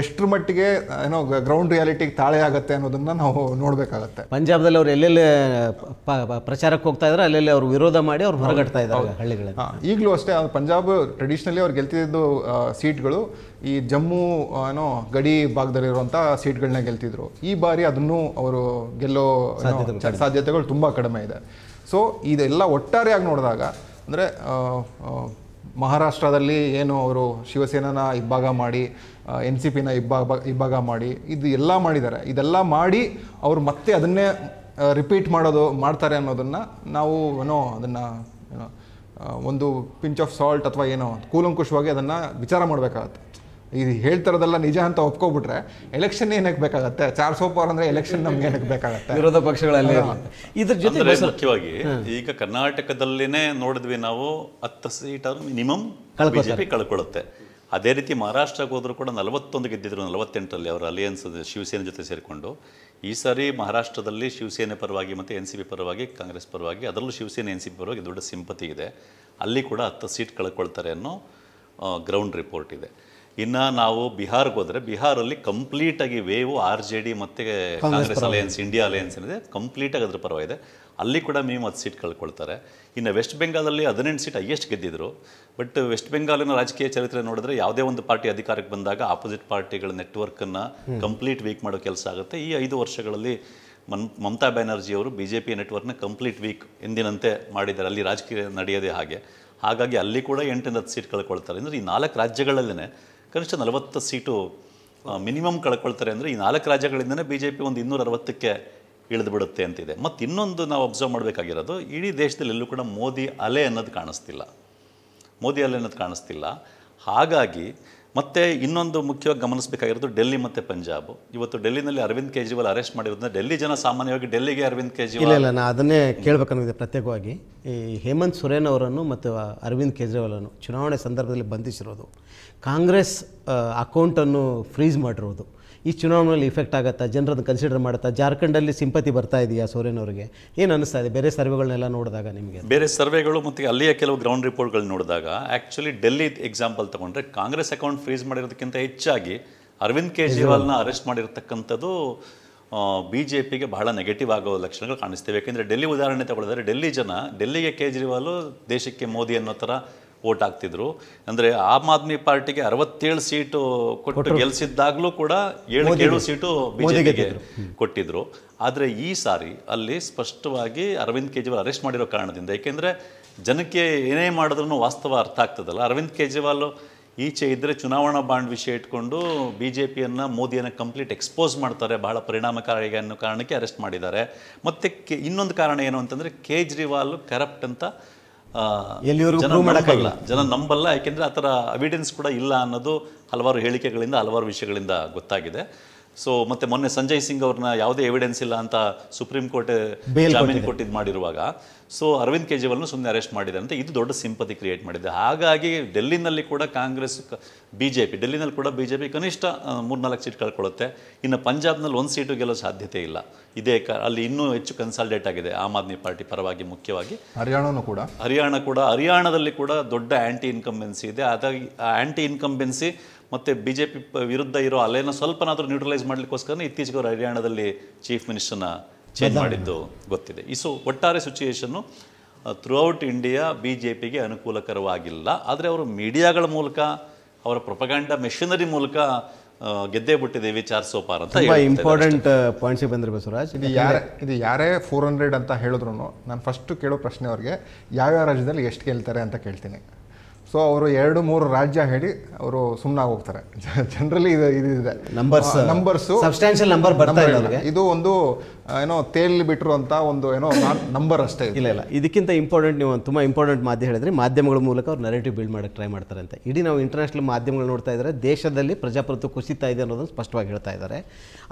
ಎಷ್ಟರ ಮಟ್ಟಿಗೆ ಏನೋ ಗ್ರೌಂಡ್ ರಿಯಾಲಿಟಿಗೆ ತಾಳೆ ಆಗುತ್ತೆ ಅನ್ನೋದನ್ನ ನಾವು ನೋಡಬೇಕಾಗತ್ತೆ ಪಂಜಾಬ್ದಲ್ಲಿ ಅವ್ರು ಎಲ್ಲೆಲ್ಲಿ ಪ್ರಚಾರಕ್ಕೆ ಹೋಗ್ತಾ ಇದ್ದಾರೆ ಅಲ್ಲೆಲ್ಲಿ ಅವ್ರು ವಿರೋಧ ಮಾಡಿ ಅವ್ರು ಹೊರಗಡ್ತಾ ಇದ್ದಾರೆ ಹಳ್ಳಿಗಳಲ್ಲಿ ಈಗಲೂ ಅಷ್ಟೇ ಪಂಜಾಬ್ ಟ್ರೆಡಿಷನಲಿ ಅವ್ರು ಗೆಲ್ತಿದ್ದು ಸೀಟ್ಗಳು ಈ ಜಮ್ಮು ಏನೋ ಗಡಿ ಭಾಗದಲ್ಲಿರುವಂಥ ಸೀಟ್ಗಳನ್ನ ಗೆಲ್ತಿದ್ರು ಈ ಬಾರಿ ಅದನ್ನು ಅವರು ಗೆಲ್ಲೋ ಸಾಧ್ಯತೆಗಳು ತುಂಬ ಕಡಿಮೆ ಇದೆ ಸೊ ಇದೆಲ್ಲ ಒಟ್ಟಾರೆಯಾಗಿ ನೋಡಿದಾಗ ಅಂದರೆ ಮಹಾರಾಷ್ಟ್ರದಲ್ಲಿ ಏನು ಅವರು ಶಿವಸೇನಾನ ಇಬ್ಬಾಗ ಮಾಡಿ ಎನ್ ಸಿ ಪಿನ ಇಬ್ಬಾಗ ಇಬ್ಬಾಗ ಮಾಡಿ ಇದು ಎಲ್ಲ ಮಾಡಿದ್ದಾರೆ ಇದೆಲ್ಲ ಮಾಡಿ ಅವರು ಮತ್ತೆ ಅದನ್ನೇ ರಿಪೀಟ್ ಮಾಡೋದು ಮಾಡ್ತಾರೆ ಅನ್ನೋದನ್ನು ನಾವು ಏನೋ ಅದನ್ನು ಏನೋ ಒಂದು ಪಿಂಚ್ ಆಫ್ ಸಾಲ್ಟ್ ಅಥವಾ ಏನೋ ಕೂಲಂಕುಷವಾಗಿ ಅದನ್ನು ವಿಚಾರ ಮಾಡಬೇಕಾಗತ್ತೆ ಇದು ಹೇಳ್ತಾರದೆಲ್ಲ ನಿಜ ಅಂತ ಒಪ್ಕೊಬಿಟ್ರೆ ಎಲೆಕ್ಷನ್ ಏನಕ್ಕೆ ಬೇಕಾಗತ್ತೆ ಚಾರ್ ಪವರ್ ಅಂದ್ರೆ ಎಲೆಕ್ಷನ್ ನಮ್ಗೆ ಏನಕ್ಕೆ ಬೇಕಾಗತ್ತೆ ವಿರೋಧ ಪಕ್ಷಗಳಲ್ಲಿ ಇದ್ರ ಜೊತೆ ಮುಖ್ಯವಾಗಿ ಈಗ ಕರ್ನಾಟಕದಲ್ಲಿನೇ ನೋಡಿದ್ವಿ ನಾವು ಹತ್ತು ಆದ್ರೂ ಮಿನಿಮಮ್ ಬಿಜೆಪಿ ಕಳ್ಕೊಳ್ಳುತ್ತೆ ಅದೇ ರೀತಿ ಮಹಾರಾಷ್ಟ್ರಕ್ಕೆ ಹೋದ್ರು ಕೂಡ ನಲವತ್ತೊಂದು ಗೆದ್ದಿದ್ರು ನಲವತ್ತೆಂಟರಲ್ಲಿ ಅವರು ಅಲಿಯನ್ಸ್ ಶಿವಸೇನೆ ಜೊತೆ ಸೇರಿಕೊಂಡು ಈ ಸಾರಿ ಮಹಾರಾಷ್ಟ್ರದಲ್ಲಿ ಶಿವಸೇನೆ ಪರವಾಗಿ ಮತ್ತೆ ಎನ್ ಸಿ ಪಿ ಪರವಾಗಿ ಕಾಂಗ್ರೆಸ್ ಪರವಾಗಿ ಅದರಲ್ಲೂ ಶಿವಸೇನೆ ಎನ್ ಸಿ ಪಿ ಪರವಾಗಿ ದೊಡ್ಡ ಸಿಂಪತಿ ಇದೆ ಅಲ್ಲಿ ಕೂಡ ಹತ್ತು ಸೀಟ್ ಕಳ್ಕೊಳ್ತಾರೆ ಅನ್ನೋ ಗ್ರೌಂಡ್ ರಿಪೋರ್ಟ್ ಇದೆ ಇನ್ನು ನಾವು ಬಿಹಾರ್ಗೆ ಹೋದರೆ ಬಿಹಾರಲ್ಲಿ ಕಂಪ್ಲೀಟಾಗಿ ವೇವು ಆರ್ ಜೆ ಡಿ ಮತ್ತು ಕಾಂಗ್ರೆಸ್ ಅಲಯನ್ಸ್ ಇಂಡಿಯಾ ಅಲಯನ್ಸ್ ಏನಿದೆ ಕಂಪ್ಲೀಟಾಗಿ ಅದ್ರ ಪರವಾಗಿದೆ ಅಲ್ಲಿ ಕೂಡ ಮಿನಿಮಮ್ ಹತ್ತು ಸೀಟ್ ಕಳ್ಕೊಳ್ತಾರೆ ಇನ್ನು ವೆಸ್ಟ್ ಬೆಂಗಾಲಲ್ಲಿ ಹದಿನೆಂಟು ಸೀಟ್ ಹೈಯೆಸ್ಟ್ ಗೆದ್ದಿದ್ರು ಬಟ್ ವೆಸ್ಟ್ ಬೆಂಗಾಲಿನ ರಾಜಕೀಯ ಚರಿತ್ರೆ ನೋಡಿದ್ರೆ ಯಾವುದೇ ಒಂದು ಪಾರ್ಟಿ ಅಧಿಕಾರಕ್ಕೆ ಬಂದಾಗ ಆಪೋಸಿಟ್ ಪಾರ್ಟಿಗಳ ನೆಟ್ವರ್ಕನ್ನು ಕಂಪ್ಲೀಟ್ ವೀಕ್ ಮಾಡೋ ಕೆಲಸ ಆಗುತ್ತೆ ಈ ಐದು ವರ್ಷಗಳಲ್ಲಿ ಮನ್ ಮಮತಾ ಬ್ಯಾನರ್ಜಿ ಅವರು ಬಿ ಜೆ ಪಿ ನೆಟ್ವರ್ಕ್ನ ಕಂಪ್ಲೀಟ್ ವೀಕ್ ಎಂದಿನಂತೆ ಮಾಡಿದ್ದಾರೆ ಅಲ್ಲಿ ರಾಜಕೀಯ ನಡೆಯೋದೇ ಹಾಗೆ ಹಾಗಾಗಿ ಅಲ್ಲಿ ಕೂಡ ಎಂಟಿಂದ ಹತ್ತು ಸೀಟ್ ಕಳ್ಕೊಳ್ತಾರೆ ಅಂದರೆ ಈ ನಾಲ್ಕು ರಾಜ್ಯಗಳಲ್ಲೇ ಕನಿಷ್ಠ ನಲವತ್ತು ಸೀಟು ಮಿನಿಮಮ್ ಕಳ್ಕೊಳ್ತಾರೆ ಅಂದರೆ ಈ ನಾಲ್ಕು ರಾಜ್ಯಗಳಿಂದನೇ ಬಿ ಜೆ ಪಿ ಒಂದು ಇನ್ನೂರ ಅರವತ್ತಕ್ಕೆ ಇಳಿದು ಅಂತಿದೆ ಮತ್ತು ಇನ್ನೊಂದು ನಾವು ಅಬ್ಸರ್ವ್ ಮಾಡಬೇಕಾಗಿರೋದು ಇಡೀ ದೇಶದಲ್ಲಿ ಎಲ್ಲೂ ಕೂಡ ಮೋದಿ ಅಲೆ ಅನ್ನೋದು ಕಾಣಿಸ್ತಿಲ್ಲ ಮೋದಿ ಅಲೆ ಅನ್ನೋದು ಕಾಣಿಸ್ತಿಲ್ಲ ಹಾಗಾಗಿ ಮತ್ತು ಇನ್ನೊಂದು ಮುಖ್ಯವಾಗಿ ಗಮನಿಸಬೇಕಾಗಿರೋದು ಡೆಲ್ಲಿ ಮತ್ತು ಪಂಜಾಬ್ ಇವತ್ತು ಡೆಲ್ಲಿನಲ್ಲಿ ಅರವಿಂದ್ ಕೇಜ್ರಿವಾಲ್ ಅರೆಸ್ಟ್ ಮಾಡಿರೋದ್ರಿಂದ ಡೆಲ್ಲಿ ಜನ ಸಾಮಾನ್ಯವಾಗಿ ಡೆಲ್ಲಿಗೆ ಅರವಿಂದ್ ಕೇಜ್ರಿವಾಲ್ ಇಲ್ಲ ನಾನು ಅದನ್ನೇ ಕೇಳಬೇಕನ್ನೋದಿದೆ ಪ್ರತ್ಯೇಕವಾಗಿ ಈ ಹೇಮಂತ್ ಸೊರೇನ್ ಅವರನ್ನು ಮತ್ತು ಅರವಿಂದ್ ಕೇಜ್ರಿವಾಲನ್ನು ಚುನಾವಣೆ ಸಂದರ್ಭದಲ್ಲಿ ಬಂಧಿಸಿರೋದು ಕಾಂಗ್ರೆಸ್ ಅಕೌಂಟನ್ನು ಫ್ರೀಸ್ ಮಾಡಿರೋದು ಈ ಚುನಾವಣೆಯಲ್ಲಿ ಇಫೆಕ್ಟ್ ಆಗುತ್ತಾ ಜನರನ್ನು ಕನ್ಸಿಡರ್ ಮಾಡುತ್ತಾ ಜಾರ್ಖಂಡಲ್ಲಿ ಸಿಂಪತಿ ಬರ್ತಾ ಇದೆಯಾ ಸೋರೆನ್ ಅವರಿಗೆ ಏನು ಅನಿಸ್ತಾ ಇದೆ ಬೇರೆ ಸರ್ವೆಗಳನ್ನೆಲ್ಲ ನೋಡಿದಾಗ ನಿಮಗೆ ಬೇರೆ ಸರ್ವೆಗಳು ಮತ್ತು ಅಲ್ಲಿಯ ಕೆಲವು ಗ್ರೌಂಡ್ ರಿಪೋರ್ಟ್ಗಳು ನೋಡಿದಾಗ ಆ್ಯಕ್ಚುಲಿ ಡೆಲ್ಲಿ ಎಕ್ಸಾಂಪಲ್ ತೊಗೊಂಡ್ರೆ ಕಾಂಗ್ರೆಸ್ ಅಕೌಂಟ್ ಫ್ರೀಸ್ ಮಾಡಿರೋದಕ್ಕಿಂತ ಹೆಚ್ಚಾಗಿ ಅರವಿಂದ್ ಕೇಜ್ರಿವಾಲ್ನ ಅರೆಸ್ಟ್ ಮಾಡಿರ್ತಕ್ಕಂಥದ್ದು ಬಿ ಜೆ ಪಿಗೆ ಬಹಳ ನೆಗೆಟಿವ್ ಆಗೋ ಲಕ್ಷಣಗಳು ಕಾಣಿಸ್ತೇವೆ ಯಾಕೆಂದರೆ ಡೆಲ್ಲಿ ಉದಾಹರಣೆ ತಗೊಳಿದರೆ ಡೆಲ್ಲಿ ಜನ ಡೆಲ್ಲಿಗೆ ಕೇಜ್ರಿವಾಲು ದೇಶಕ್ಕೆ ಮೋದಿ ಅನ್ನೋ ಥರ ಓಟ್ ಆಗ್ತಿದ್ರು ಅಂದರೆ ಆಮ್ ಆದ್ಮಿ ಪಾರ್ಟಿಗೆ ಅರವತ್ತೇಳು ಸೀಟು ಕೊಟ್ಟು ಗೆಲ್ಲಿಸಿದ್ದಾಗಲೂ ಕೂಡ ಏಳು ಏಳು ಸೀಟು ಬಿಜೆಪಿಗೆ ಕೊಟ್ಟಿದ್ರು ಆದರೆ ಈ ಸಾರಿ ಅಲ್ಲಿ ಸ್ಪಷ್ಟವಾಗಿ ಅರವಿಂದ್ ಕೇಜ್ರಿವಾಲ್ ಅರೆಸ್ಟ್ ಮಾಡಿರೋ ಕಾರಣದಿಂದ ಏಕೆಂದರೆ ಜನಕ್ಕೆ ಏನೇ ಮಾಡಿದ್ರೂ ವಾಸ್ತವ ಅರ್ಥ ಆಗ್ತದಲ್ಲ ಅರವಿಂದ್ ಕೇಜ್ರಿವಾಲ್ ಈಚೆ ಇದ್ದರೆ ಚುನಾವಣಾ ಬಾಂಡ್ ವಿಷಯ ಇಟ್ಕೊಂಡು ಬಿ ಜೆ ಪಿಯನ್ನು ಮೋದಿಯನ್ನು ಕಂಪ್ಲೀಟ್ ಎಕ್ಸ್ಪೋಸ್ ಮಾಡ್ತಾರೆ ಬಹಳ ಪರಿಣಾಮಕಾರಿ ಅನ್ನೋ ಕಾರಣಕ್ಕೆ ಅರೆಸ್ಟ್ ಮಾಡಿದ್ದಾರೆ ಮತ್ತು ಇನ್ನೊಂದು ಕಾರಣ ಏನು ಅಂತಂದರೆ ಕೇಜ್ರಿವಾಲ್ ಕರಪ್ಟ್ ಅಂತ ಜನ ಜನ ನಂಬಲ್ಲ ಯಾಕೆಂದ್ರೆ ಆ ತರ ಅವಿಡೆನ್ಸ್ ಕೂಡ ಇಲ್ಲ ಅನ್ನೋದು ಹಲವಾರು ಹೇಳಿಕೆಗಳಿಂದ ಹಲವಾರು ವಿಷಯಗಳಿಂದ ಗೊತ್ತಾಗಿದೆ ಸೊ ಮತ್ತೆ ಮೊನ್ನೆ ಸಂಜಯ್ ಸಿಂಗ್ ಅವ್ರನ್ನ ಯಾವುದೇ ಎವಿಡೆನ್ಸ್ ಇಲ್ಲ ಅಂತ ಸುಪ್ರೀಂ ಕೋರ್ಟ್ ಜಾಮೀನು ಕೊಟ್ಟಿದ್ದು ಮಾಡಿರುವಾಗ ಸೊ ಅರವಿಂದ್ ಕೇಜ್ರಿವಾಲ್ನು ಸುಮ್ಮನೆ ಅರೆಸ್ಟ್ ಮಾಡಿದೆ ಅಂತ ಇದು ದೊಡ್ಡ ಸಿಂಪತಿ ಕ್ರಿಯೇಟ್ ಮಾಡಿದೆ ಹಾಗಾಗಿ ಡೆಲ್ಲಿನಲ್ಲಿ ಕೂಡ ಕಾಂಗ್ರೆಸ್ ಬಿ ಜೆ ಪಿ ಡೆಲ್ಲಿನಲ್ಲಿ ಕೂಡ ಬಿ ಜೆ ಪಿ ಕನಿಷ್ಠ ಮೂರ್ನಾಲ್ಕು ಸೀಟ್ ಕಳ್ಕೊಳ್ಳುತ್ತೆ ಇನ್ನು ಪಂಜಾಬ್ನಲ್ಲಿ ಒಂದು ಸೀಟು ಗೆಲ್ಲೋ ಸಾಧ್ಯತೆ ಇಲ್ಲ ಇದೇ ಅಲ್ಲಿ ಇನ್ನೂ ಹೆಚ್ಚು ಕನ್ಸಾಲ್ಡೇಟ್ ಆಗಿದೆ ಆಮ್ ಆದ್ಮಿ ಪಾರ್ಟಿ ಪರವಾಗಿ ಮುಖ್ಯವಾಗಿ ಹರಿಯಾಣನೂ ಕೂಡ ಹರಿಯಾಣ ಕೂಡ ಹರಿಯಾಣದಲ್ಲಿ ಕೂಡ ದೊಡ್ಡ ಆ್ಯಂಟಿ ಇನ್ಕಂಬೆನ್ಸಿ ಇದೆ ಅದಾಗಿ ಆ್ಯಂಟಿ ಇನ್ಕಂಬೆನ್ಸಿ ಮತ್ತು ಬಿ ಜೆ ಪಿ ವಿರುದ್ಧ ಇರೋ ಅಲೆಯನ್ನು ಸ್ವಲ್ಪನಾದರೂ ನ್ಯೂಟ್ರಲೈಸ್ ಮಾಡಲಿಕ್ಕೋಸ್ಕರ ಇತ್ತೀಚೆಗೆ ಹರಿಯಾಣದಲ್ಲಿ ಚೀಫ್ ಮಿನಿಸ್ಟರ್ನ ಚೇಂಜ್ ಮಾಡಿದ್ದು ಗೊತ್ತಿದೆ ಈ ಸೊ ಒಟ್ಟಾರೆ ಸಿಚುಯೇಷನ್ನು ಥ್ರೂಔಟ್ ಇಂಡಿಯಾ ಬಿ ಜೆ ಪಿಗೆ ಅನುಕೂಲಕರವಾಗಿಲ್ಲ ಆದರೆ ಅವರು ಮೀಡಿಯಾಗಳ ಮೂಲಕ ಅವರ ಪ್ರೊಪಗಾಂಡ ಮೆಷಿನರಿ ಮೂಲಕ ಗೆದ್ದೇ ಬಿಟ್ಟಿದೆ ವಿಚಾರ್ ಸೋಪಾರ್ ಅಂತ ಇಂಪಾರ್ಟೆಂಟ್ ಪಾಯಿಂಟ್ಸ್ ಬಂದಿರಬೇಕು ಬಸವರಾಜ್ ಇದು ಯಾರೇ ಇದು ಯಾರೇ ಫೋರ್ ಹಂಡ್ರೆಡ್ ಅಂತ ಹೇಳಿದ್ರು ನಾನು ಫಸ್ಟ್ ಕೇಳೋ ಪ್ರಶ್ನೆ ಅವ್ರಿಗೆ ಯಾವ್ಯಾವ ರಾಜ್ಯದಲ್ಲಿ ಎಷ್ಟು ಕೇಳ್ತಾರೆ ಅಂತ ಕೇಳ್ತೀನಿ ಸೊ ಅವರು ಎರಡು ಮೂರು ರಾಜ್ಯ ಹೇಳಿ ಅವರು ಸುಮ್ಮನೆ ಹೋಗ್ತಾರೆ ಜನರಲಿ ಇದು ಇದಿದೆ ನಂಬರ್ಸ್ ನಂಬರ್ಸ್ ಸಬ್ಸ್ಟ್ಯಾನ್ಷಿಯಲ್ ನಂಬರ್ ಬರ್ತಾ ಇದೆ ಇದು ಒಂದು ಏನೋ ತೇಲಿ ಬಿಟ್ಟರು ಅಂತ ಒಂದು ಏನೋ ನಂಬರ್ ಅಷ್ಟೇ ಇಲ್ಲ ಇಲ್ಲ ಇದಕ್ಕಿಂತ ಇಂಪಾರ್ಟೆಂಟ್ ನೀವು ತುಂಬ ಇಂಪಾರ್ಟೆಂಟ್ ಮಾಧ್ಯಮ ಹೇಳಿದ್ರೆ ಮಾಧ್ಯಮಗಳ ಮೂಲಕ ಅವ್ರು ನರೇಟಿವ್ ಬಿಲ್ಡ್ ಮಾಡೋಕ್ಕೆ ಟ್ರೈ ಮಾಡ್ತಾರೆ ಅಂತ ಇಡೀ ನಾವು ಇಂಟರ್ನ್ಯಾಷನಲ್ ಮಾಧ್ಯಮಗಳು ನೋಡ್ತಾ ಇದ್ದಾರೆ ದೇಶದಲ್ಲಿ ಪ್ರಜಾಪ್ರಭುತ್ವ ಕುಸಿತಾ ಇದೆ ಅನ್ನೋದನ್ನು ಸ್ಪಷ್ಟವಾಗಿ ಹೇಳ್ತಾ ಇದ್ದಾರೆ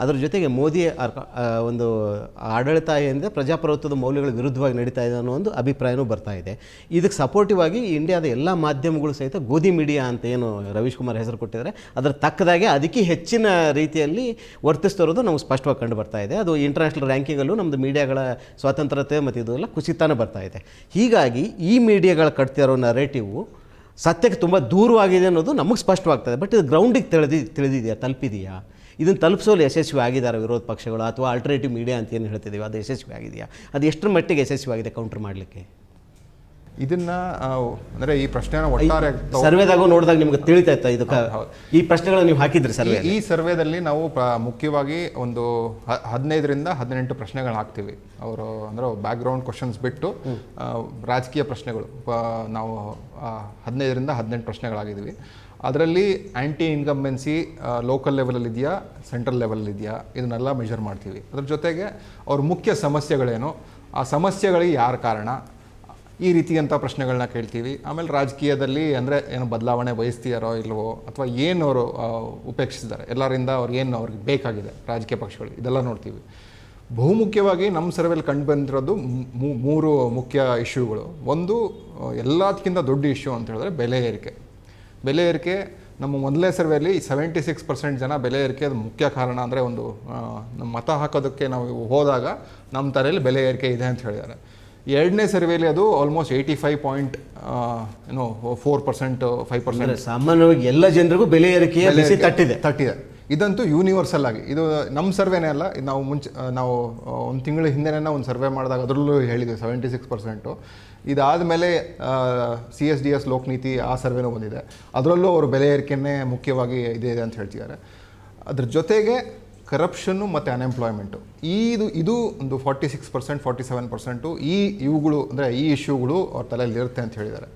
ಅದರ ಜೊತೆಗೆ ಮೋದಿ ಒಂದು ಆಡಳಿತ ಏನಿದೆ ಪ್ರಜಾಪ್ರಭುತ್ವದ ಮೌಲ್ಯಗಳ ವಿರುದ್ಧವಾಗಿ ನಡೀತಾ ಇದೆ ಅನ್ನೋ ಒಂದು ಅಭಿಪ್ರಾಯನೂ ಬರ್ತಾ ಇದೆ ಇದಕ್ಕೆ ಸಪೋರ್ಟಿವ್ ಆಗಿ ಇಂಡಿಯಾದ ಎಲ್ಲ ಮಾಧ್ಯಮಗಳು ಸಹಿತ ಗೋಧಿ ಮೀಡಿಯಾ ಅಂತ ಏನು ರವೀಶ್ ಕುಮಾರ್ ಹೆಸರು ಕೊಟ್ಟಿದ್ದಾರೆ ಅದರ ತಕ್ಕದಾಗೆ ಅದಕ್ಕೆ ಹೆಚ್ಚಿನ ರೀತಿಯಲ್ಲಿ ವರ್ತಿಸ್ತಿರೋದು ನಮಗೆ ಸ್ಪಷ್ಟವಾಗಿ ಕಂಡು ಬರ್ತಾ ಇದೆ ಅದು ಇಂಟರ್ನ್ಯಾಷನಲ್ ರ್ಯಾಂಕಿಂಗಲ್ಲೂ ನಮ್ಮದು ಮೀಡಿಯಾಗಳ ಸ್ವಾತಂತ್ರ್ಯತೆ ಮತ್ತು ಇದೆಲ್ಲ ಕುಸಿತಾನೆ ಬರ್ತಾ ಇದೆ ಹೀಗಾಗಿ ಈ ಮೀಡಿಯಾಗಳು ಕಟ್ತಿರೋ ನರೇಟಿವ್ ಸತ್ಯಕ್ಕೆ ತುಂಬ ದೂರವಾಗಿದೆ ಅನ್ನೋದು ನಮಗೆ ಸ್ಪಷ್ಟವಾಗ್ತದೆ ಬಟ್ ಇದು ಗ್ರೌಂಡಿಗೆ ತಿಳಿದಿ ತಿಳಿದಿದೆಯಾ ತಲುಪಿದೆಯಾ ಇದನ್ನು ತಲುಪಿಸೋಲು ಯಶಸ್ವಿ ಆಗಿದ್ದಾರೆ ವಿರೋಧ ಪಕ್ಷಗಳು ಅಥವಾ ಆಲ್ಟರ್ನೇಟಿವ್ ಮೀಡಿಯಾ ಅಂತ ಏನು ಹೇಳ್ತಿದ್ದೀವಿ ಅದು ಯಶಸ್ವಿ ಆಗಿದೆಯಾ ಅದು ಎಷ್ಟರ ಮಟ್ಟಿಗೆ ಯಶಸ್ವಿಯಾಗಿದೆ ಕೌಂಟರ್ ಮಾಡಲಿಕ್ಕೆ ಇದನ್ನ ಅಂದ್ರೆ ಈ ಪ್ರಶ್ನೆನ ಒಟ್ಟಾರೆ ನೋಡಿದಾಗ ನಿಮ್ಗೆ ತಿಳಿತಾ ಇದು ಈ ಪ್ರಶ್ನೆಗಳು ನೀವು ಹಾಕಿದ್ರಿ ಸರ್ವೆ ಈ ಸರ್ವೆದಲ್ಲಿ ನಾವು ಮುಖ್ಯವಾಗಿ ಒಂದು ಹದಿನೈದರಿಂದ ಹದಿನೆಂಟು ಪ್ರಶ್ನೆಗಳು ಹಾಕ್ತಿವಿ ಅವರು ಅಂದ್ರೆ ಬ್ಯಾಕ್ ಗ್ರೌಂಡ್ ಕ್ವಶನ್ಸ್ ಬಿಟ್ಟು ರಾಜಕೀಯ ಪ್ರಶ್ನೆಗಳು ನಾವು ಹದಿನೈದರಿಂದ ಹದಿನೆಂಟು ಪ್ರಶ್ನೆಗಳಾಗಿದ್ದೀವಿ ಅದರಲ್ಲಿ ಆ್ಯಂಟಿ ಇನ್ಕಂಬೆನ್ಸಿ ಲೋಕಲ್ ಲೆವೆಲಲ್ಲಿ ಇದೆಯಾ ಸೆಂಟ್ರಲ್ ಲೆವೆಲಲ್ಲಿ ಇದೆಯಾ ಇದನ್ನೆಲ್ಲ ಮೆಷರ್ ಮಾಡ್ತೀವಿ ಅದ್ರ ಜೊತೆಗೆ ಅವ್ರ ಮುಖ್ಯ ಸಮಸ್ಯೆಗಳೇನು ಆ ಸಮಸ್ಯೆಗಳಿಗೆ ಯಾರು ಕಾರಣ ಈ ರೀತಿಯಂಥ ಪ್ರಶ್ನೆಗಳನ್ನ ಕೇಳ್ತೀವಿ ಆಮೇಲೆ ರಾಜಕೀಯದಲ್ಲಿ ಅಂದರೆ ಏನು ಬದಲಾವಣೆ ಬಯಸ್ತೀಯಾರೋ ಇಲ್ಲವೋ ಅಥವಾ ಏನು ಅವರು ಉಪೇಕ್ಷಿಸಿದ್ದಾರೆ ಎಲ್ಲರಿಂದ ಏನು ಅವ್ರಿಗೆ ಬೇಕಾಗಿದೆ ರಾಜಕೀಯ ಪಕ್ಷಗಳು ಇದೆಲ್ಲ ನೋಡ್ತೀವಿ ಬಹುಮುಖ್ಯವಾಗಿ ನಮ್ಮ ಸರ್ವೇಲಿ ಕಂಡು ಬಂದಿರೋದು ಮೂರು ಮುಖ್ಯ ಇಶ್ಯೂಗಳು ಒಂದು ಎಲ್ಲದಕ್ಕಿಂತ ದೊಡ್ಡ ಇಶ್ಯೂ ಅಂತ ಹೇಳಿದ್ರೆ ಬೆಲೆ ಏರಿಕೆ ಬೆಲೆ ಏರಿಕೆ ನಮ್ಮ ಮೊದಲನೇ ಸರ್ವೆಯಲ್ಲಿ ಸೆವೆಂಟಿ ಸಿಕ್ಸ್ ಪರ್ಸೆಂಟ್ ಜನ ಬೆಲೆ ಏರಿಕೆ ಅದು ಮುಖ್ಯ ಕಾರಣ ಅಂದರೆ ಒಂದು ಮತ ಹಾಕೋದಕ್ಕೆ ನಾವು ಹೋದಾಗ ನಮ್ಮ ತಲೆಯಲ್ಲಿ ಬೆಲೆ ಏರಿಕೆ ಇದೆ ಅಂತ ಹೇಳಿದ್ದಾರೆ ಎರಡನೇ ಸರ್ವೇಲಿ ಅದು ಆಲ್ಮೋಸ್ಟ್ ಏಯ್ಟಿ ಫೈವ್ ಪಾಯಿಂಟ್ ಏನೋ ಫೋರ್ ಪರ್ಸೆಂಟ್ ಫೈವ್ ಪರ್ಸೆಂಟ್ ಸಾಮಾನ್ಯವಾಗಿ ಎಲ್ಲ ಜನರಿಗೂ ಬೆಲೆ ಏರಿಕೆ ತಟ್ಟಿದೆ ತಟ್ಟಿದೆ ಇದಂತೂ ಯೂನಿವರ್ಸಲ್ ಆಗಿ ಇದು ನಮ್ಮ ಸರ್ವೆನೇ ಅಲ್ಲ ನಾವು ಮುಂಚೆ ನಾವು ಒಂದು ತಿಂಗಳ ಹಿಂದೆನೇ ಒಂದು ಸರ್ವೆ ಮಾಡಿದಾಗ ಅದರಲ್ಲೂ ಹೇಳಿದೆ ಸೆವೆಂಟಿ ಸಿಕ್ಸ್ ಪರ್ಸೆಂಟು ಮೇಲೆ ಸಿ ಎಸ್ ಡಿ ಎಸ್ ನೀತಿ ಆ ಸರ್ವೆನೂ ಬಂದಿದೆ ಅದರಲ್ಲೂ ಅವರು ಬೆಲೆ ಏರಿಕೆನೇ ಮುಖ್ಯವಾಗಿ ಇದೆ ಅಂತ ಹೇಳ್ತಿದ್ದಾರೆ ಅದ್ರ ಜೊತೆಗೆ ಕರಪ್ಷನ್ನು ಮತ್ತು ಅನ್ಎಂಪ್ಲಾಯ್ಮೆಂಟು ಇದು ಇದು ಒಂದು forty six percent forty seven percent ಈ ಇವುಗಳು ಅಂದರೆ ಈ ಇಶ್ಯೂಗಳು ಅವ್ರ ತಲೆಯಲ್ಲಿ ಇರುತ್ತೆ ಅಂತ ಹೇಳಿದ್ದಾರೆ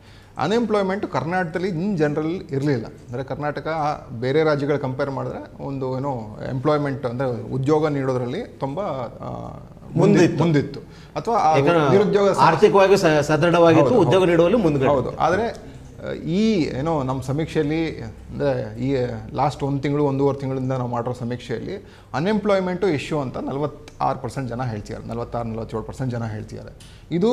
ಅನ್ಎಂಪ್ಲಾಯ್ಮೆಂಟ್ ಕರ್ನಾಟಕದಲ್ಲಿ ಇನ್ ಜನರಲ್ ಇರಲಿಲ್ಲ ಅಂದರೆ ಕರ್ನಾಟಕ ಬೇರೆ ರಾಜ್ಯಗಳ ಕಂಪೇರ್ ಮಾಡಿದ್ರೆ ಒಂದು ಏನು ಎಂಪ್ಲಾಯ್ಮೆಂಟ್ ಅಂದರೆ ಉದ್ಯೋಗ ನೀಡೋದ್ರಲ್ಲಿ ತುಂಬ ಮುಂದಿತ್ತು ಮುಂದಿತ್ತು ಅಥವಾ ನಿರುದ್ಯೋಗ ಆರ್ಥಿಕವಾಗಿ ಸದೃಢವಾಗಿತ್ತು ಉದ್ಯೋಗ ನೀಡುವಲ್ಲಿ ಮುಂದೆ ಹೌದು ಆದರೆ ಈ ಏನೋ ನಮ್ಮ ಸಮೀಕ್ಷೆಯಲ್ಲಿ ಅಂದರೆ ಈ ಲಾಸ್ಟ್ ಒಂದು ತಿಂಗಳು ಒಂದೂವರೆ ತಿಂಗಳಿಂದ ನಾವು ಮಾಡಿರೋ ಸಮೀಕ್ಷೆಯಲ್ಲಿ ಅನ್ಎಂಪ್ಲಾಯ್ಮೆಂಟು ಇಶ್ಯೂ ಅಂತ ನಲವತ್ತಾರು ಪರ್ಸೆಂಟ್ ಜನ ಹೇಳ್ತಿದ್ದಾರೆ ನಲವತ್ತಾರು ನಲವತ್ತೇಳು ಪರ್ಸೆಂಟ್ ಜನ ಹೇಳ್ತಿದ್ದಾರೆ ಇದು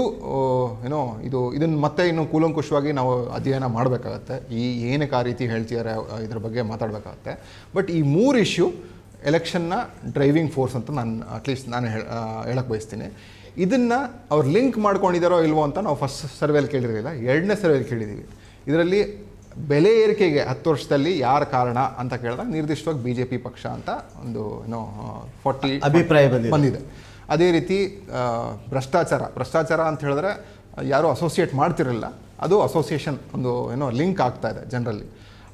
ಏನೋ ಇದು ಇದನ್ನು ಮತ್ತೆ ಇನ್ನು ಕೂಲಂಕುಷವಾಗಿ ನಾವು ಅಧ್ಯಯನ ಮಾಡಬೇಕಾಗತ್ತೆ ಈ ಏನಕ್ಕೆ ಆ ರೀತಿ ಹೇಳ್ತಿದ್ದಾರೆ ಇದ್ರ ಬಗ್ಗೆ ಮಾತಾಡಬೇಕಾಗತ್ತೆ ಬಟ್ ಈ ಮೂರು ಇಶ್ಯೂ ಎಲೆಕ್ಷನ್ನ ಡ್ರೈವಿಂಗ್ ಫೋರ್ಸ್ ಅಂತ ನಾನು ಅಟ್ಲೀಸ್ಟ್ ನಾನು ಹೇಳಕ್ಕೆ ಬಯಸ್ತೀನಿ ಇದನ್ನು ಅವ್ರು ಲಿಂಕ್ ಮಾಡ್ಕೊಂಡಿದ್ದಾರೋ ಇಲ್ವೋ ಅಂತ ನಾವು ಫಸ್ಟ್ ಸರ್ವೇಲಿ ಕೇಳಿರಲಿಲ್ಲ ಎರಡನೇ ಸರ್ವೇಲಿ ಕೇಳಿದ್ದೀವಿ ಇದರಲ್ಲಿ ಬೆಲೆ ಏರಿಕೆಗೆ ಹತ್ತು ವರ್ಷದಲ್ಲಿ ಯಾರ ಕಾರಣ ಅಂತ ಕೇಳಿದಾಗ ನಿರ್ದಿಷ್ಟವಾಗಿ ಬಿ ಜೆ ಪಿ ಪಕ್ಷ ಅಂತ ಒಂದು ಏನೋ ಫಾರ್ಟಿ ಅಭಿಪ್ರಾಯ ಬಂದಿದೆ ಅದೇ ರೀತಿ ಭ್ರಷ್ಟಾಚಾರ ಭ್ರಷ್ಟಾಚಾರ ಅಂತ ಹೇಳಿದ್ರೆ ಯಾರೂ ಅಸೋಸಿಯೇಟ್ ಮಾಡ್ತಿರಲ್ಲ ಅದು ಅಸೋಸಿಯೇಷನ್ ಒಂದು ಏನೋ ಲಿಂಕ್ ಆಗ್ತಾ ಇದೆ ಜನರಲ್ಲಿ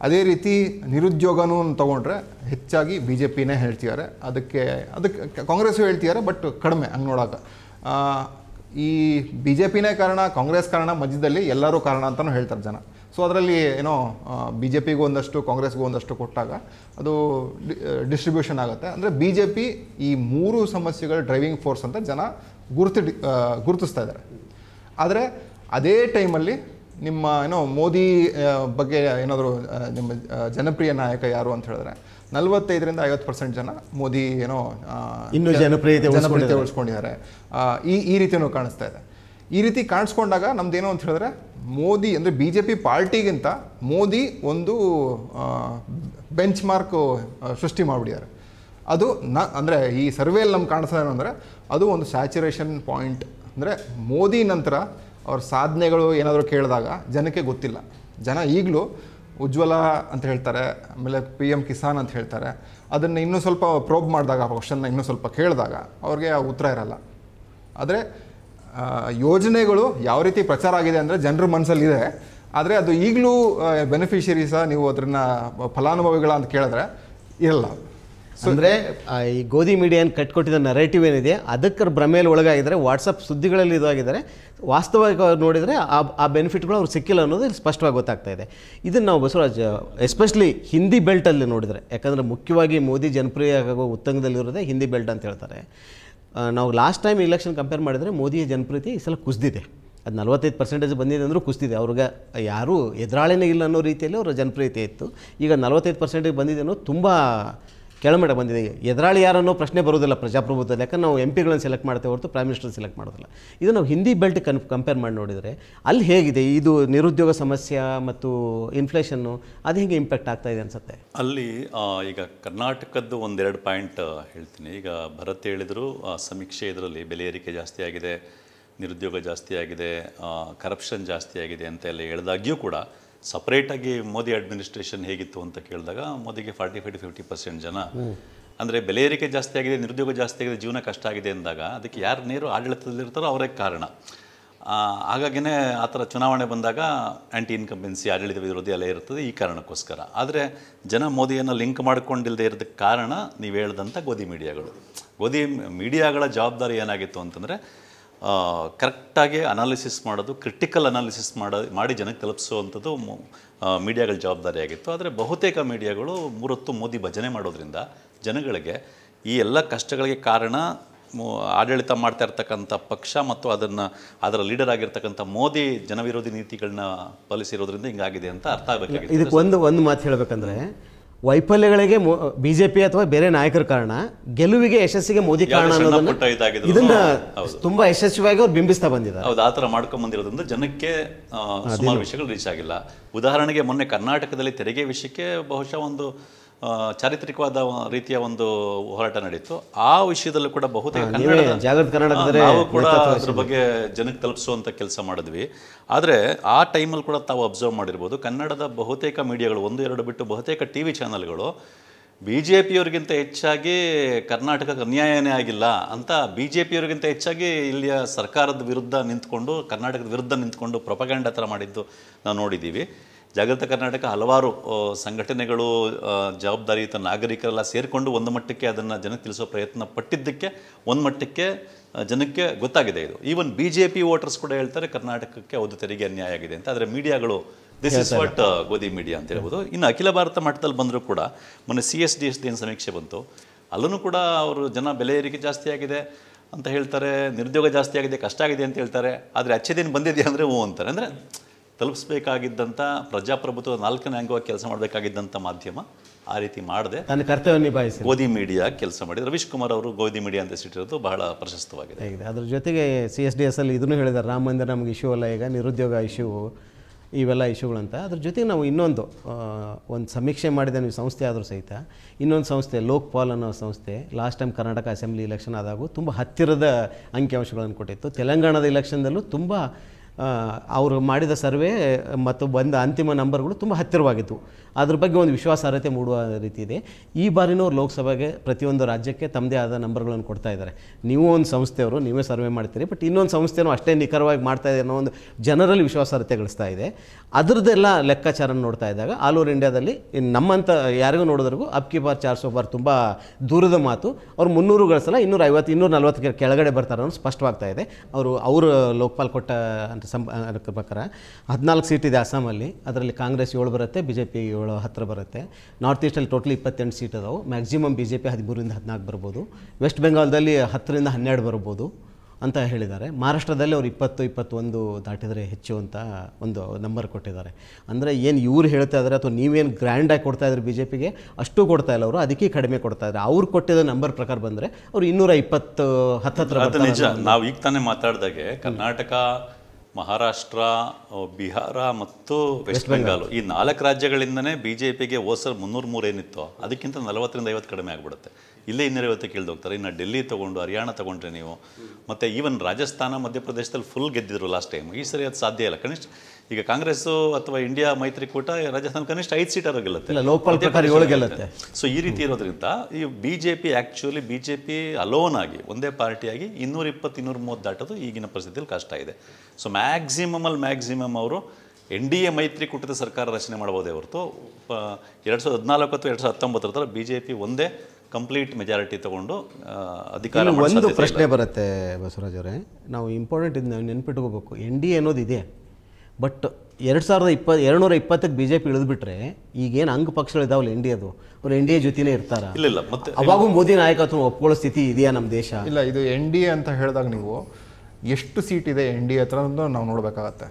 ಅದೇ ರೀತಿ ನಿರುದ್ಯೋಗನೂ ತೊಗೊಂಡ್ರೆ ಹೆಚ್ಚಾಗಿ ಬಿ ಜೆ ಪಿನೇ ಹೇಳ್ತಿದ್ದಾರೆ ಅದಕ್ಕೆ ಅದಕ್ಕೆ ಕಾಂಗ್ರೆಸ್ಸು ಹೇಳ್ತಿದ್ದಾರೆ ಬಟ್ ಕಡಿಮೆ ಹಂಗೆ ನೋಡೋಕೆ ಈ ಬಿ ಜೆ ಪಿನೇ ಕಾರಣ ಕಾಂಗ್ರೆಸ್ ಕಾರಣ ಮಧ್ಯದಲ್ಲಿ ಎಲ್ಲರೂ ಕಾರಣ ಅಂತಲೂ ಹೇಳ್ತಾರೆ ಜನ ಸೊ ಅದರಲ್ಲಿ ಏನೋ ಬಿ ಜೆ ಪಿಗೂ ಒಂದಷ್ಟು ಕಾಂಗ್ರೆಸ್ಗೂ ಒಂದಷ್ಟು ಕೊಟ್ಟಾಗ ಅದು ಡಿಸ್ಟ್ರಿಬ್ಯೂಷನ್ ಆಗುತ್ತೆ ಅಂದರೆ ಬಿ ಜೆ ಪಿ ಈ ಮೂರು ಸಮಸ್ಯೆಗಳ ಡ್ರೈವಿಂಗ್ ಫೋರ್ಸ್ ಅಂತ ಜನ ಗುರುತಿ ಗುರುತಿಸ್ತಾ ಇದ್ದಾರೆ ಆದರೆ ಅದೇ ಟೈಮಲ್ಲಿ ನಿಮ್ಮ ಏನೋ ಮೋದಿ ಬಗ್ಗೆ ಏನಾದರೂ ನಿಮ್ಮ ಜನಪ್ರಿಯ ನಾಯಕ ಯಾರು ಅಂತ ಹೇಳಿದ್ರೆ ನಲವತ್ತೈದರಿಂದ ಐವತ್ತು ಪರ್ಸೆಂಟ್ ಜನ ಮೋದಿ ಏನೋ ಇನ್ನೂ ಜನಪ್ರಿಯತೆ ಜನಪ್ರಿಯತೆ ಉಳಿಸ್ಕೊಂಡಿದ್ದಾರೆ ಈ ಈ ರೀತಿಯೂ ಕಾಣಿಸ್ತಾ ಇದೆ ಈ ರೀತಿ ಕಾಣಿಸ್ಕೊಂಡಾಗ ನಮ್ದೇನು ಅಂತ ಹೇಳಿದ್ರೆ ಮೋದಿ ಅಂದರೆ ಬಿ ಜೆ ಪಿ ಪಾರ್ಟಿಗಿಂತ ಮೋದಿ ಒಂದು ಬೆಂಚ್ ಮಾರ್ಕ್ ಸೃಷ್ಟಿ ಮಾಡಿಬಿಟ್ಟಿದ್ದಾರೆ ಅದು ನ ಅಂದರೆ ಈ ಸರ್ವೇಲಿ ನಮ್ಗೆ ಕಾಣಿಸ್ತಾ ಏನು ಅಂದರೆ ಅದು ಒಂದು ಸ್ಯಾಚುರೇಷನ್ ಪಾಯಿಂಟ್ ಅಂದರೆ ಮೋದಿ ನಂತರ ಅವ್ರ ಸಾಧನೆಗಳು ಏನಾದರೂ ಕೇಳಿದಾಗ ಜನಕ್ಕೆ ಗೊತ್ತಿಲ್ಲ ಜನ ಈಗಲೂ ಉಜ್ವಲ ಅಂತ ಹೇಳ್ತಾರೆ ಆಮೇಲೆ ಪಿ ಎಮ್ ಕಿಸಾನ್ ಅಂತ ಹೇಳ್ತಾರೆ ಅದನ್ನು ಇನ್ನೂ ಸ್ವಲ್ಪ ಪ್ರೋಬ್ ಮಾಡಿದಾಗ ಕ್ವಶನ್ನ ಇನ್ನೂ ಸ್ವಲ್ಪ ಕೇಳಿದಾಗ ಅವ್ರಿಗೆ ಉತ್ತರ ಇರಲ್ಲ ಆದರೆ ಯೋಜನೆಗಳು ಯಾವ ರೀತಿ ಪ್ರಚಾರ ಆಗಿದೆ ಅಂದರೆ ಜನರ ಮನಸ್ಸಲ್ಲಿದೆ ಆದರೆ ಅದು ಈಗಲೂ ಬೆನಿಫಿಷರೀಸ ನೀವು ಅದನ್ನು ಫಲಾನುಭವಿಗಳ ಅಂತ ಕೇಳಿದ್ರೆ ಇರಲ್ಲ ಸೊ ಅಂದರೆ ಈ ಗೋಧಿ ಮೀಡಿಯಾನ್ ಕಟ್ಕೊಟ್ಟಿದ್ದ ನರೇಟಿವ್ ಏನಿದೆ ಅದಕ್ಕೆ ಭ್ರಮೆಯಲ್ಲಿ ಒಳಗಾಗಿದ್ದಾರೆ ವಾಟ್ಸಪ್ ಸುದ್ದಿಗಳಲ್ಲಿ ಇದಾಗಿದ್ದಾರೆ ವಾಸ್ತವವಾಗಿ ನೋಡಿದರೆ ಆ ಆ ಬೆನಿಫಿಟ್ಗಳು ಅವ್ರು ಸಿಕ್ಕಿಲ್ಲ ಅನ್ನೋದು ಸ್ಪಷ್ಟವಾಗಿ ಗೊತ್ತಾಗ್ತಾ ಇದೆ ಇದನ್ನು ನಾವು ಬಸವರಾಜ್ ಎಸ್ಪೆಷಲಿ ಹಿಂದಿ ಬೆಲ್ಟಲ್ಲಿ ನೋಡಿದರೆ ಯಾಕಂದರೆ ಮುಖ್ಯವಾಗಿ ಮೋದಿ ಜನಪ್ರಿಯ ಆಗೋ ಉತ್ತಂಗದಲ್ಲಿರೋದೇ ಹಿಂದಿ ಬೆಲ್ಟ್ ಅಂತ ಹೇಳ್ತಾರೆ ನಾವು ಲಾಸ್ಟ್ ಟೈಮ್ ಇಲೆಕ್ಷನ್ ಕಂಪೇರ್ ಮಾಡಿದರೆ ಮೋದಿಯ ಜನಪ್ರಿಯತೆ ಈ ಸಲ ಕುಸಿದಿದೆ ಅದು ನಲವತ್ತೈದು ಪರ್ಸೆಂಟೇಜ್ ಬಂದಿದೆ ಅಂದರೂ ಕುಸಿದಿದೆ ಅವ್ರಿಗೆ ಯಾರೂ ಎದುರಾಳಿನೇ ಇಲ್ಲ ಅನ್ನೋ ರೀತಿಯಲ್ಲಿ ಅವರ ಜನಪ್ರಿಯತೆ ಇತ್ತು ಈಗ ನಲವತ್ತೈದು ಪರ್ಸೆಂಟೇಜ್ ಬಂದಿದೆ ಅನ್ನೋದು ತುಂಬ ಕೆಳಮಟ್ಟ ಬಂದಿದೆ ಎದುರಾಳಿ ಯಾರನ್ನೋ ಪ್ರಶ್ನೆ ಬರೋದಿಲ್ಲ ಪ್ರಜಾಪ್ರಭುತ್ವದಲ್ಲಿ ಯಾಕಂದ್ರೆ ನಾವು ಎಂ ಪಿಗಳನ್ನು ಸೆಲೆಕ್ಟ್ ಮಾಡ್ತೇವೆ ಹೊರತು ಪ್ರೈಮ್ ಮಿನಿಸ್ಟರ್ ಸೆಲೆಕ್ಟ್ ಮಾಡೋದಿಲ್ಲ ಇದು ನಾವು ಹಿಂದಿ ಬೆಲ್ಟ್ ಕನ್ ಕಂಪೇರ್ ಮಾಡಿ ನೋಡಿದರೆ ಅಲ್ಲಿ ಹೇಗಿದೆ ಇದು ನಿರುದ್ಯೋಗ ಸಮಸ್ಯೆ ಮತ್ತು ಇನ್ಫ್ಲೇಷನ್ನು ಅದು ಹೇಗೆ ಇಂಪ್ಯಾಕ್ಟ್ ಆಗ್ತಾ ಇದೆ ಅನಿಸುತ್ತೆ ಅಲ್ಲಿ ಈಗ ಕರ್ನಾಟಕದ್ದು ಒಂದೆರಡು ಪಾಯಿಂಟ್ ಹೇಳ್ತೀನಿ ಈಗ ಭರತ್ ಹೇಳಿದ್ರು ಸಮೀಕ್ಷೆ ಇದರಲ್ಲಿ ಬೆಲೆ ಏರಿಕೆ ಜಾಸ್ತಿ ಆಗಿದೆ ನಿರುದ್ಯೋಗ ಜಾಸ್ತಿ ಆಗಿದೆ ಕರಪ್ಷನ್ ಜಾಸ್ತಿ ಆಗಿದೆ ಅಂತೆಲ್ಲ ಹೇಳಿದಾಗ್ಯೂ ಕೂಡ ಸಪ್ರೇಟಾಗಿ ಮೋದಿ ಅಡ್ಮಿನಿಸ್ಟ್ರೇಷನ್ ಹೇಗಿತ್ತು ಅಂತ ಕೇಳಿದಾಗ ಮೋದಿಗೆ forty five to fifty percent ಜನ ಅಂದರೆ ಬೆಲೆ ಏರಿಕೆ ಜಾಸ್ತಿ ಆಗಿದೆ ನಿರುದ್ಯೋಗ ಜಾಸ್ತಿ ಆಗಿದೆ ಜೀವನ ಕಷ್ಟ ಆಗಿದೆ ಅಂದಾಗ ಅದಕ್ಕೆ ಯಾರು ನೇರು ಆಡಳಿತದಲ್ಲಿರ್ತಾರೋ ಅವರೇ ಕಾರಣ ಹಾಗಾಗಿನೇ ಆ ಥರ ಚುನಾವಣೆ ಬಂದಾಗ ಆ್ಯಂಟಿ ಇನ್ಕಂಬೆನ್ಸಿ ಆಡಳಿತ ವಿರೋಧಿ ಎಲ್ಲ ಇರ್ತದೆ ಈ ಕಾರಣಕ್ಕೋಸ್ಕರ ಆದರೆ ಜನ ಮೋದಿಯನ್ನು ಲಿಂಕ್ ಮಾಡ್ಕೊಂಡಿಲ್ಲದೆ ಇರೋದಕ್ಕೆ ಕಾರಣ ನೀವು ಹೇಳ್ದಂಥ ಗೋಧಿ ಮೀಡಿಯಾಗಳು ಗೋಧಿ ಮೀಡಿಯಾಗಳ ಜವಾಬ್ದಾರಿ ಏನಾಗಿತ್ತು ಅಂತಂದರೆ ಕರೆಕ್ಟಾಗಿ ಅನಾಲಿಸಿಸ್ ಮಾಡೋದು ಕ್ರಿಟಿಕಲ್ ಅನಾಲಿಸಿಸ್ ಮಾಡೋ ಮಾಡಿ ಜನಕ್ಕೆ ತಲುಪಿಸುವಂಥದ್ದು ಮೀಡಿಯಾಗಳ ಜವಾಬ್ದಾರಿಯಾಗಿತ್ತು ಆದರೆ ಬಹುತೇಕ ಮೀಡಿಯಾಗಳು ಮೂರೊತ್ತು ಮೋದಿ ಭಜನೆ ಮಾಡೋದ್ರಿಂದ ಜನಗಳಿಗೆ ಈ ಎಲ್ಲ ಕಷ್ಟಗಳಿಗೆ ಕಾರಣ ಆಡಳಿತ ಮಾಡ್ತಾ ಇರ್ತಕ್ಕಂಥ ಪಕ್ಷ ಮತ್ತು ಅದನ್ನು ಅದರ ಲೀಡರ್ ಆಗಿರ್ತಕ್ಕಂಥ ಮೋದಿ ಜನವಿರೋಧಿ ನೀತಿಗಳನ್ನ ಪಾಲಿಸಿರೋದ್ರಿಂದ ಹಿಂಗಾಗಿದೆ ಅಂತ ಅರ್ಥ ಆಗಬೇಕಾಗಿದೆ ಇದಕ್ಕೆ ಒಂದು ಒಂದು ಮಾತು ಹೇಳಬೇಕಂದ್ರೆ ವೈಫಲ್ಯಗಳಿಗೆ ಬಿಜೆಪಿ ಅಥವಾ ಬೇರೆ ನಾಯಕರ ಕಾರಣ ಗೆಲುವಿಗೆ ಯಶಸ್ಸಿಗೆ ಮೋದಿ ಕಾರಣ ಇದನ್ನ ತುಂಬಾ ಯಶಸ್ವಿಯಾಗಿ ಅವ್ರು ಬಿಂಬಿಸ್ತಾ ಬಂದಿದ್ದಾರೆ ಹೌದು ಆತರ ಮಾಡ್ಕೊಂಡ್ ಬಂದಿರೋದ್ರಿಂದ ಜನಕ್ಕೆ ಸುಮಾರು ವಿಷಯಗಳು ರೀಚ್ ಆಗಿಲ್ಲ ಉದಾಹರಣೆಗೆ ಮೊನ್ನೆ ಕರ್ನಾಟಕದಲ್ಲಿ ತೆರಿಗೆ ವಿಷಯಕ್ಕೆ ಬಹುಶಃ ಒಂದು ಚಾರಿತ್ರಿಕವಾದ ರೀತಿಯ ಒಂದು ಹೋರಾಟ ನಡೀತು ಆ ವಿಷಯದಲ್ಲೂ ಕೂಡ ಬಹುತೇಕ ಕನ್ನಡ ನಾವು ಕೂಡ ಅದ್ರ ಬಗ್ಗೆ ಜನಕ್ಕೆ ತಲುಪಿಸುವಂಥ ಕೆಲಸ ಮಾಡಿದ್ವಿ ಆದರೆ ಆ ಟೈಮಲ್ಲಿ ಕೂಡ ತಾವು ಅಬ್ಸರ್ವ್ ಮಾಡಿರ್ಬೋದು ಕನ್ನಡದ ಬಹುತೇಕ ಮೀಡಿಯಾಗಳು ಒಂದು ಎರಡು ಬಿಟ್ಟು ಬಹುತೇಕ ಟಿ ವಿ ಚಾನಲ್ಗಳು ಬಿ ಜೆ ಪಿಯವ್ರಿಗಿಂತ ಹೆಚ್ಚಾಗಿ ಕರ್ನಾಟಕಕ್ಕೆ ಅನ್ಯಾಯನೇ ಆಗಿಲ್ಲ ಅಂತ ಬಿ ಜೆ ಪಿಯವ್ರಿಗಿಂತ ಹೆಚ್ಚಾಗಿ ಇಲ್ಲಿಯ ಸರ್ಕಾರದ ವಿರುದ್ಧ ನಿಂತ್ಕೊಂಡು ಕರ್ನಾಟಕದ ವಿರುದ್ಧ ನಿಂತ್ಕೊಂಡು ಪ್ರೊಪಗ್ಯಾಂಡ ಥರ ಮಾಡಿದ್ದು ನಾವು ನೋಡಿದ್ದೀವಿ ಜಾಗೃತ ಕರ್ನಾಟಕ ಹಲವಾರು ಸಂಘಟನೆಗಳು ಜವಾಬ್ದಾರಿಯುತ ನಾಗರಿಕರೆಲ್ಲ ಸೇರಿಕೊಂಡು ಒಂದು ಮಟ್ಟಕ್ಕೆ ಅದನ್ನು ಜನಕ್ಕೆ ತಿಳಿಸೋ ಪ್ರಯತ್ನ ಪಟ್ಟಿದ್ದಕ್ಕೆ ಒಂದು ಮಟ್ಟಕ್ಕೆ ಜನಕ್ಕೆ ಗೊತ್ತಾಗಿದೆ ಇದು even B J P voters ಕೂಡ ಹೇಳ್ತಾರೆ ಕರ್ನಾಟಕಕ್ಕೆ ಹೌದು ತೆರಿಗೆ ಅನ್ಯಾಯ ಆಗಿದೆ ಅಂತ ಆದರೆ ಮೀಡಿಯಾಗಳು ದಿಸ್ ಇಸ್ ವಾಟ್ ಗೋಧಿ ಮೀಡಿಯಾ ಅಂತ ಹೇಳ್ಬೋದು ಇನ್ನು ಅಖಿಲ ಭಾರತ ಮಟ್ಟದಲ್ಲಿ ಬಂದರೂ ಕೂಡ ಮೊನ್ನೆ C S D S D ಏನು ಸಮೀಕ್ಷೆ ಬಂತು ಅಲ್ಲೂ ಕೂಡ ಅವರು ಜನ ಬೆಲೆ ಏರಿಕೆ ಜಾಸ್ತಿ ಆಗಿದೆ ಅಂತ ಹೇಳ್ತಾರೆ ನಿರುದ್ಯೋಗ ಜಾಸ್ತಿ ಆಗಿದೆ ಕಷ್ಟ ಆಗಿದೆ ಅಂತ ಹೇಳ್ತಾರೆ ಆದರೆ ಅಚ್ಚೆ ದಿನ ಬಂದಿದೆಯಾ ಅಂದರೆ ಹ್ಞೂ ಅಂತಾರೆ ಅಂದರೆ ತಲುಪಿಸಬೇಕಾಗಿದ್ದಂಥ ಪ್ರಜಾಪ್ರಭುತ್ವದ ನಾಲ್ಕನೇ ಅಂಗವಾಗಿ ಕೆಲಸ ಮಾಡಬೇಕಾಗಿದ್ದಂಥ ಮಾಧ್ಯಮ ಆ ರೀತಿ ಮಾಡಿದೆ ನನ್ನ ಕರ್ತವ್ಯ ನಿಭಾಯಿಸಿ ಗೋಧಿ ಮೀಡಿಯಾ ಕೆಲಸ ಮಾಡಿದ ರವೀಶ್ ಕುಮಾರ್ ಅವರು ಗೋಧಿ ಮೀಡಿಯಾ ಅಂತ ಸಿಟ್ಟಿರೋದು ಬಹಳ ಪ್ರಶಸ್ತವಾಗಿದೆ ಅದ್ರ ಜೊತೆಗೆ ಸಿ ಎಸ್ ಡಿ ಎಸ್ ಅಲ್ಲಿ ಇದನ್ನು ಹೇಳಿದ್ದಾರೆ ರಾಮ ಮಂದಿರ ನಮಗೆ ಇಶ್ಯೂ ಅಲ್ಲ ಈಗ ನಿರುದ್ಯೋಗ ಇಶ್ಯೂ ಇವೆಲ್ಲ ಇಶ್ಯೂಗಳಂತ ಅದ್ರ ಜೊತೆಗೆ ನಾವು ಇನ್ನೊಂದು ಒಂದು ಸಮೀಕ್ಷೆ ಮಾಡಿದ ನೀವು ಸಂಸ್ಥೆ ಆದರೂ ಸಹಿತ ಇನ್ನೊಂದು ಸಂಸ್ಥೆ ಲೋಕ್ಪಾಲ್ ಅನ್ನೋ ಸಂಸ್ಥೆ last time Karnataka assembly election ಆದಾಗೂ ತುಂಬ ಹತ್ತಿರದ ಅಂಕಿಅಂಶಗಳನ್ನು ಕೊಟ್ಟಿತ್ತು ತೆಲಂಗಾಣದ ಇಲೆಕ್ಷನ್ದಲ್ಲೂ ತುಂಬ ಅವರು ಮಾಡಿದ ಸರ್ವೆ ಮತ್ತು ಬಂದ ಅಂತಿಮ ನಂಬರ್ಗಳು ತುಂಬ ಹತ್ತಿರವಾಗಿತ್ತು ಅದ್ರ ಬಗ್ಗೆ ಒಂದು ವಿಶ್ವಾಸಾರ್ಹತೆ ಮೂಡುವ ರೀತಿ ಇದೆ ಈ ಬಾರಿನೂ ಲೋಕಸಭೆಗೆ ಪ್ರತಿಯೊಂದು ರಾಜ್ಯಕ್ಕೆ ತಮ್ಮದೇ ಆದ ನಂಬರ್ಗಳನ್ನು ಕೊಡ್ತಾ ಇದ್ದಾರೆ ನೀವು ಒಂದು ಸಂಸ್ಥೆಯವರು ನೀವೇ ಸರ್ವೆ ಮಾಡ್ತೀರಿ ಬಟ್ ಇನ್ನೊಂದು ಸಂಸ್ಥೆನೂ ಅಷ್ಟೇ ನಿಖರವಾಗಿ ಮಾಡ್ತಾ ಇದೆ ಅನ್ನೋ ಒಂದು ಜನರಲ್ಲಿ ವಿಶ್ವಾಸಾರ್ಹತೆ ಗಳಿಸ್ತಾ ಇದೆ ಅದರದ್ದೆಲ್ಲ ಲೆಕ್ಕಾಚಾರ ನೋಡ್ತಾ ಇದ್ದಾಗ ಆಲ್ ಓವರ್ ಇಂಡಿಯಾದಲ್ಲಿ ನಮ್ಮಂಥ ಯಾರಿಗೂ ನೋಡಿದ್ರಿಗೂ ಅಪ್ ಬಾರ್ ಚಾರ್ ಬಾರ್ ತುಂಬ ದೂರದ ಮಾತು ಅವ್ರು ಮುನ್ನೂರು ಗಳಿಸಲ್ಲ ಇನ್ನೂರ ಐವತ್ತು ಇನ್ನೂರ ನಲ್ವತ್ತು ಕೆಳಗಡೆ ಬರ್ತಾರೆ ಅನ್ನೋದು ಸ್ಪಷ್ಟವಾಗ್ತಾ ಇದೆ ಅವರು ಅವರು ಲೋಕಪಾಲ್ ಕೊಟ್ಟ ಅಂತ ಸಂ ಅದಕ್ಕೆ ಪ್ರಕಾರ ಹದಿನಾಲ್ಕು ಸೀಟ್ ಇದೆ ಅಸ್ಸಾಮಲ್ಲಿ ಅದರಲ್ಲಿ ಕಾಂಗ್ರೆಸ್ ಏಳು ಬರುತ್ತೆ ಬಿ ಜೆ ಪಿ ಏಳು ಹತ್ತಿರ ಬರುತ್ತೆ ನಾರ್ತ್ ಈಸ್ಟಲ್ಲಿ ಟೋಟಲಿ ಇಪ್ಪತ್ತೆಂಟು ಸೀಟ್ ಅದಾವೆ ಮ್ಯಾಕ್ಸಿಮಮ್ ಬಿ ಜೆ ಪಿ ಹದಿಮೂರಿಂದ ಹದಿನಾಲ್ಕು ಬರ್ಬೋದು ವೆಸ್ಟ್ ಬೆಂಗಾಲ್ದಲ್ಲಿ ಹತ್ತರಿಂದ ಹನ್ನೆರಡು ಬರ್ಬೋದು ಅಂತ ಹೇಳಿದ್ದಾರೆ ಮಹಾರಾಷ್ಟ್ರದಲ್ಲಿ ಅವ್ರು ಇಪ್ಪತ್ತು ಇಪ್ಪತ್ತೊಂದು ದಾಟಿದರೆ ಹೆಚ್ಚು ಅಂತ ಒಂದು ನಂಬರ್ ಕೊಟ್ಟಿದ್ದಾರೆ ಅಂದರೆ ಏನು ಇವ್ರು ಹೇಳ್ತಾ ಇದ್ದಾರೆ ಅಥವಾ ನೀವೇನು ಗ್ರ್ಯಾಂಡಾಗಿ ಕೊಡ್ತಾ ಇದ್ದಾರೆ ಬಿ ಜೆ ಪಿಗೆ ಅಷ್ಟು ಕೊಡ್ತಾ ಇಲ್ಲ ಅವರು ಅದಕ್ಕೆ ಕಡಿಮೆ ಕೊಡ್ತಾ ಇದ್ದಾರೆ ಅವ್ರು ಕೊಟ್ಟಿದ ನಂಬರ್ ಪ್ರಕಾರ ಬಂದರೆ ಅವರು ಇನ್ನೂರ ಇಪ್ಪತ್ತು ಹತ್ತತ್ರ ನಿಜ ನಾವು ಈಗ ತಾನೇ ಮಾತಾಡಿದಾಗೆ ಕರ್ನಾಟಕ ಮಹಾರಾಷ್ಟ್ರ ಬಿಹಾರ ಮತ್ತು ವೆಸ್ಟ್ ಬೆಂಗಾಲ್ ಈ ನಾಲ್ಕು ರಾಜ್ಯಗಳಿಂದನೇ ಬಿ ಜೆ ಪಿಗೆ ಓಸರ್ ಮುನ್ನೂರು ಮೂರು ಏನಿತ್ತು ಅದಕ್ಕಿಂತ ನಲವತ್ತರಿಂದ ಐವತ್ತು ಕಡಿಮೆ ಆಗಿಬಿಡುತ್ತೆ ಇಲ್ಲೇ ಇನ್ನೂರೈವತ್ತು ಹೋಗ್ತಾರೆ ಇನ್ನು ಡೆಲ್ಲಿ ತೊಗೊಂಡು ಹರಿಯಾಣ ತೊಗೊಂಡ್ರೆ ನೀವು ಮತ್ತು ಈವನ್ ರಾಜಸ್ಥಾನ ಮಧ್ಯಪ್ರದೇಶದಲ್ಲಿ ಫುಲ್ ಗೆದ್ದಿದ್ರು ಲಾಸ್ಟ್ ಟೈಮ್ ಈ ಸರಿ ಅದು ಸಾಧ್ಯ ಇಲ್ಲ ಕನಿಷ್ಠ ಈಗ ಕಾಂಗ್ರೆಸ್ ಅಥವಾ ಇಂಡಿಯಾ ಮೈತ್ರಿಕೂಟ ರಾಜಸ್ಥಾನ ಕನಿಷ್ಠ ಐದು ಸೀಟರ ಗೆಲ್ಲುತ್ತೆ ಲೋಕಲ್ ಗೆಲ್ಲುತ್ತೆ ಸೊ ಈ ರೀತಿ ಇರೋದ್ರಿಂದ ಈ B J P B J P alone ಆಗಿ ಒಂದೇ ಪಾರ್ಟಿಯಾಗಿ ಇನ್ನೂರ ಇಪ್ಪತ್ತು ಇನ್ನೂರ ಮೂವತ್ತು ದಾಟೋದು ಈಗಿನ ಪರಿಸ್ಥಿತಿಯಲ್ಲಿ ಕಷ್ಟ ಇದೆ ಸೊ ಅಲ್ಲಿ ಮ್ಯಾಕ್ಸಿಮಮ್ ಅವರು ಎನ್ ಡಿ ಎ ಮೈತ್ರಿಕೂಟದ ಸರ್ಕಾರ ರಚನೆ ಮಾಡಬಹುದೇ ಹೊರತು ಎರಡು ಸಾವಿರದ ಹದಿನಾಲ್ಕು ಅಥವಾ ಎರಡು ಸಾವಿರದ ಹತ್ತೊಂಬತ್ತರ ಥರ ಬಿ ಜೆ ಪಿ ಒಂದೇ ಕಂಪ್ಲೀಟ್ ಮೆಜಾರಿಟಿ ತಗೊಂಡು ಅಧಿಕಾರ ಒಂದು ಪ್ರಶ್ನೆ ಬರುತ್ತೆ ಬಸವರಾಜ್ ಅವರೇ ನಾವು ಇಂಪಾರ್ಟೆಂಟ್ ಇದು ನೆನ್ಪಿಟ್ಕೋಬೇಕು ಎನ್ ಡಿ ಎ ಅನ್ನೋದು ಇದೆ ಬಟ್ ಎರಡು ಸಾವಿರದ ಇಪ್ಪ ಎರಡು ನೂರ ಇಪ್ಪತ್ತಕ್ಕೆ ಬಿ ಜೆ ಪಿ ಇಳಿದ್ಬಿಟ್ರೆ ಈಗೇನು ಅಂಗ ಡಿ ಇಂಡಿಯಾದು ಅವ್ರು ಎನ್ ಡಿ ಎ ಜೊತೆನೇ ಇರ್ತಾರೆ ಇಲ್ಲ ಇಲ್ಲ ಮತ್ತೆ ಅವಾಗೂ ಮೋದಿ ನಾಯಕತ್ವ ಒಪ್ಕೊಳ್ಳೋ ಸ್ಥಿತಿ ಇದೆಯಾ ನಮ್ಮ ದೇಶ ಇಲ್ಲ ಇದು ಎನ್ ಡಿ ಎ ಅಂತ ಹೇಳಿದಾಗ ನೀವು ಎಷ್ಟು ಸೀಟ್ ಇದೆ ಎನ್ ಡಿ ಎ ಹತ್ರ ನಾವು ನೋಡಬೇಕಾಗತ್ತೆ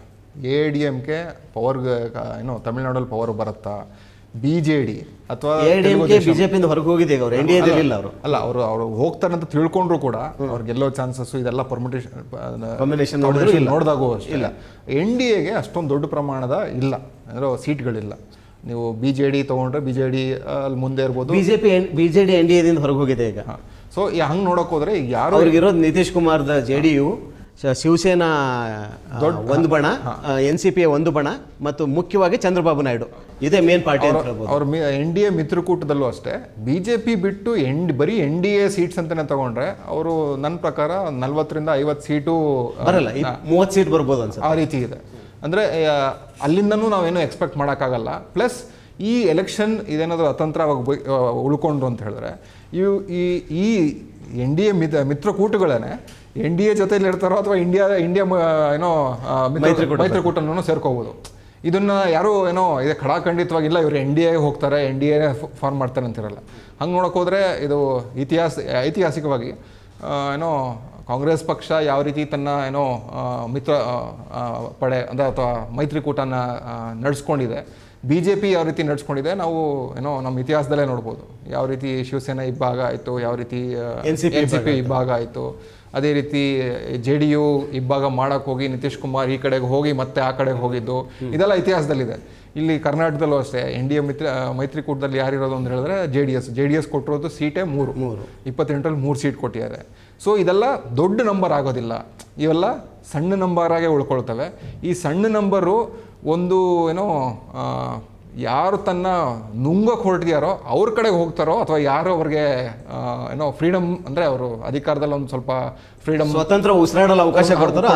ಎ ಡಿ ಎಮ್ ಕೆ ಪವರ್ಗೆ ಏನೋ ತಮಿಳ್ನಾಡಲ್ಲಿ ಪವರ್ ಬರುತ್ತಾ ಬಿಜೆಡಿ ಅಥವಾ ಬಿಜೆಪಿ ಹೊರಗೆ ಹೋಗಿದೆ ಈಗ ಅವರು ಅವರು ಅಲ್ಲ ಅವರು ಅವರು ಹೋಗ್ತಾರೆ ಅಂತ ತಿಳ್ಕೊಂಡ್ರು ಕೂಡ ಅವ್ರ ಗೆಲ್ಲೋ ಚಾನ್ಸಸ್ ಇದೆಲ್ಲ ಪರ್ಮಿಟೇಷನ್ ನೋಡಿದಾಗ ಇಲ್ಲ ಎನ್ ಡಿ ಎಗೆ ಅಷ್ಟೊಂದು ದೊಡ್ಡ ಪ್ರಮಾಣದ ಇಲ್ಲ ಅಂದ್ರೆ ಸೀಟ್ಗಳಿಲ್ಲ ನೀವು ಬಿ ಜೆ ಡಿ ತೊಗೊಂಡ್ರೆ ಬಿ ಜೆ ಡಿ ಅಲ್ಲಿ ಮುಂದೆ ಇರ್ಬೋದು ಬಿಜೆಪಿ ಡಿ ಎನ್ ಡಿ ಎದಿಂದ ಹೊರಗೆ ಹೋಗಿದೆ ಈಗ ಸೊ ಹಂಗೆ ನೋಡೋಕೆ ಹೋದ್ರೆ ಯಾರು ಇರೋದು ನಿತೀಶ್ ಕುಮಾರ್ದ ಜೆ ಡಿ ಯು ಶಿವಸೇನಾ ಒಂದು ಬಣ ಎನ್ ಸಿ ಪಿ ಒಂದು ಬಣ ಮತ್ತು ಮುಖ್ಯವಾಗಿ ಚಂದ್ರಬಾಬು ನಾಯ್ಡು ಇದೇ ಮೇನ್ ಪಾರ್ಟಿ ಅವ್ರ ಎನ್ ಡಿ ಎ ಮಿತ್ರಕೂಟದಲ್ಲೂ ಅಷ್ಟೇ ಬಿ ಜೆ ಪಿ ಬಿಟ್ಟು ಎನ್ ಬರೀ ಎನ್ ಡಿ ಎ ಸೀಟ್ಸ್ ಅಂತಾನೆ ತಗೊಂಡ್ರೆ ಅವರು ನನ್ನ ಪ್ರಕಾರ ನಲ್ವತ್ತರಿಂದ ಐವತ್ತು ಸೀಟು ಬರಲ್ಲ ಮೂವತ್ತು ಸೀಟ್ ಬರ್ಬೋದು ಆ ರೀತಿ ಇದೆ ಅಂದರೆ ಅಲ್ಲಿಂದನೂ ನಾವೇನು ಎಕ್ಸ್ಪೆಕ್ಟ್ ಮಾಡೋಕ್ಕಾಗಲ್ಲ ಪ್ಲಸ್ ಈ ಎಲೆಕ್ಷನ್ ಇದೇನಾದರೂ ಅತಂತ್ರವಾಗಿ ಉಳ್ಕೊಂಡ್ರು ಅಂತ ಹೇಳಿದ್ರೆ ಇವು ಈ ಈ ಎನ್ ಡಿ ಎ ಮಿತ್ರಕೂಟಗಳೇ ಎನ್ ಡಿ ಎ ಜೊತೆಲಿ ಇರ್ತಾರೋ ಅಥವಾ ಇಂಡಿಯಾ ಇಂಡಿಯಾ ಏನೋ ಮೈತ್ರಿಕೂಟನೂ ಸೇರ್ಕೋಬಹುದು ಇದನ್ನ ಯಾರು ಏನೋ ಇದು ಖಡಾಖಂಡಿತವಾಗಿ ಇಲ್ಲ ಇವರು ಎನ್ ಡಿ ಎ ಹೋಗ್ತಾರೆ ಎನ್ ಡಿ ಎ ಫಾರ್ಮ್ ಮಾಡ್ತಾರೆ ಅಂತಿರಲ್ಲ ಹಂಗೆ ನೋಡೋಕೆ ಹೋದರೆ ಇದು ಇತಿಹಾಸ ಐತಿಹಾಸಿಕವಾಗಿ ಏನೋ ಕಾಂಗ್ರೆಸ್ ಪಕ್ಷ ಯಾವ ರೀತಿ ತನ್ನ ಏನೋ ಮಿತ್ರ ಪಡೆ ಅಂದರೆ ಅಥವಾ ಮೈತ್ರಿಕೂಟನ ನಡೆಸ್ಕೊಂಡಿದೆ ಬಿ ಜೆ ಪಿ ಯಾವ ರೀತಿ ನಡೆಸ್ಕೊಂಡಿದೆ ನಾವು ಏನೋ ನಮ್ಮ ಇತಿಹಾಸದಲ್ಲೇ ನೋಡ್ಬೋದು ಯಾವ ರೀತಿ ಶಿವಸೇನೆ ಇಬ್ಬಾಗ ಆಯಿತು ಯಾವ ರೀತಿ ಎನ್ ಸಿ ಪಿ ಇಬ್ಬಾಗ ಆಯಿತು ಅದೇ ರೀತಿ ಜೆ ಡಿ ಯು ಇಬ್ಬಾಗ ಮಾಡೋಕೆ ಹೋಗಿ ನಿತೀಶ್ ಕುಮಾರ್ ಈ ಕಡೆಗೆ ಹೋಗಿ ಮತ್ತೆ ಆ ಕಡೆಗೆ ಹೋಗಿದ್ದು ಇದೆಲ್ಲ ಇತಿಹಾಸದಲ್ಲಿದೆ ಇಲ್ಲಿ ಕರ್ನಾಟಕದಲ್ಲೂ ಅಷ್ಟೇ ಎನ್ ಡಿ ಎ ಮಿತ್ರ ಮೈತ್ರಿಕೂಟದಲ್ಲಿ ಯಾರಿರೋದು ಅಂತ ಹೇಳಿದ್ರೆ J D S J D S ಕೊಟ್ಟಿರೋದು ಸೀಟೇ ಮೂರು ಮೂರು ಇಪ್ಪತ್ತೆಂಟರಲ್ಲಿ ಮೂರು ಸೀಟ್ ಕೊಟ್ಟಿದ್ದಾರೆ ಸೊ ಇದೆಲ್ಲ ದೊಡ್ಡ ನಂಬರ್ ಆಗೋದಿಲ್ಲ ಇವೆಲ್ಲ ಸಣ್ಣ ನಂಬರಾಗೆ ಉಳ್ಕೊಳ್ತವೆ ಈ ಸಣ್ಣ ನಂಬರು ಒಂದು ಏನೋ ಯಾರು ತನ್ನ ನುಂಗಕ್ಕೆ ಹೊರಟಿದ್ಯಾರೋ ಅವ್ರ ಕಡೆಗೆ ಹೋಗ್ತಾರೋ ಅಥವಾ ಯಾರು ಅವ್ರಿಗೆ ಏನೋ ಫ್ರೀಡಮ್ ಅಂದರೆ ಅವರು ಅಧಿಕಾರದಲ್ಲಿ ಒಂದು ಸ್ವಲ್ಪ ಫ್ರೀಡಮ್ ಸ್ವತಂತ್ರ ಉಸಿರಾಡಲು ಅವಕಾಶ ಕೊಡ್ತಾರೋ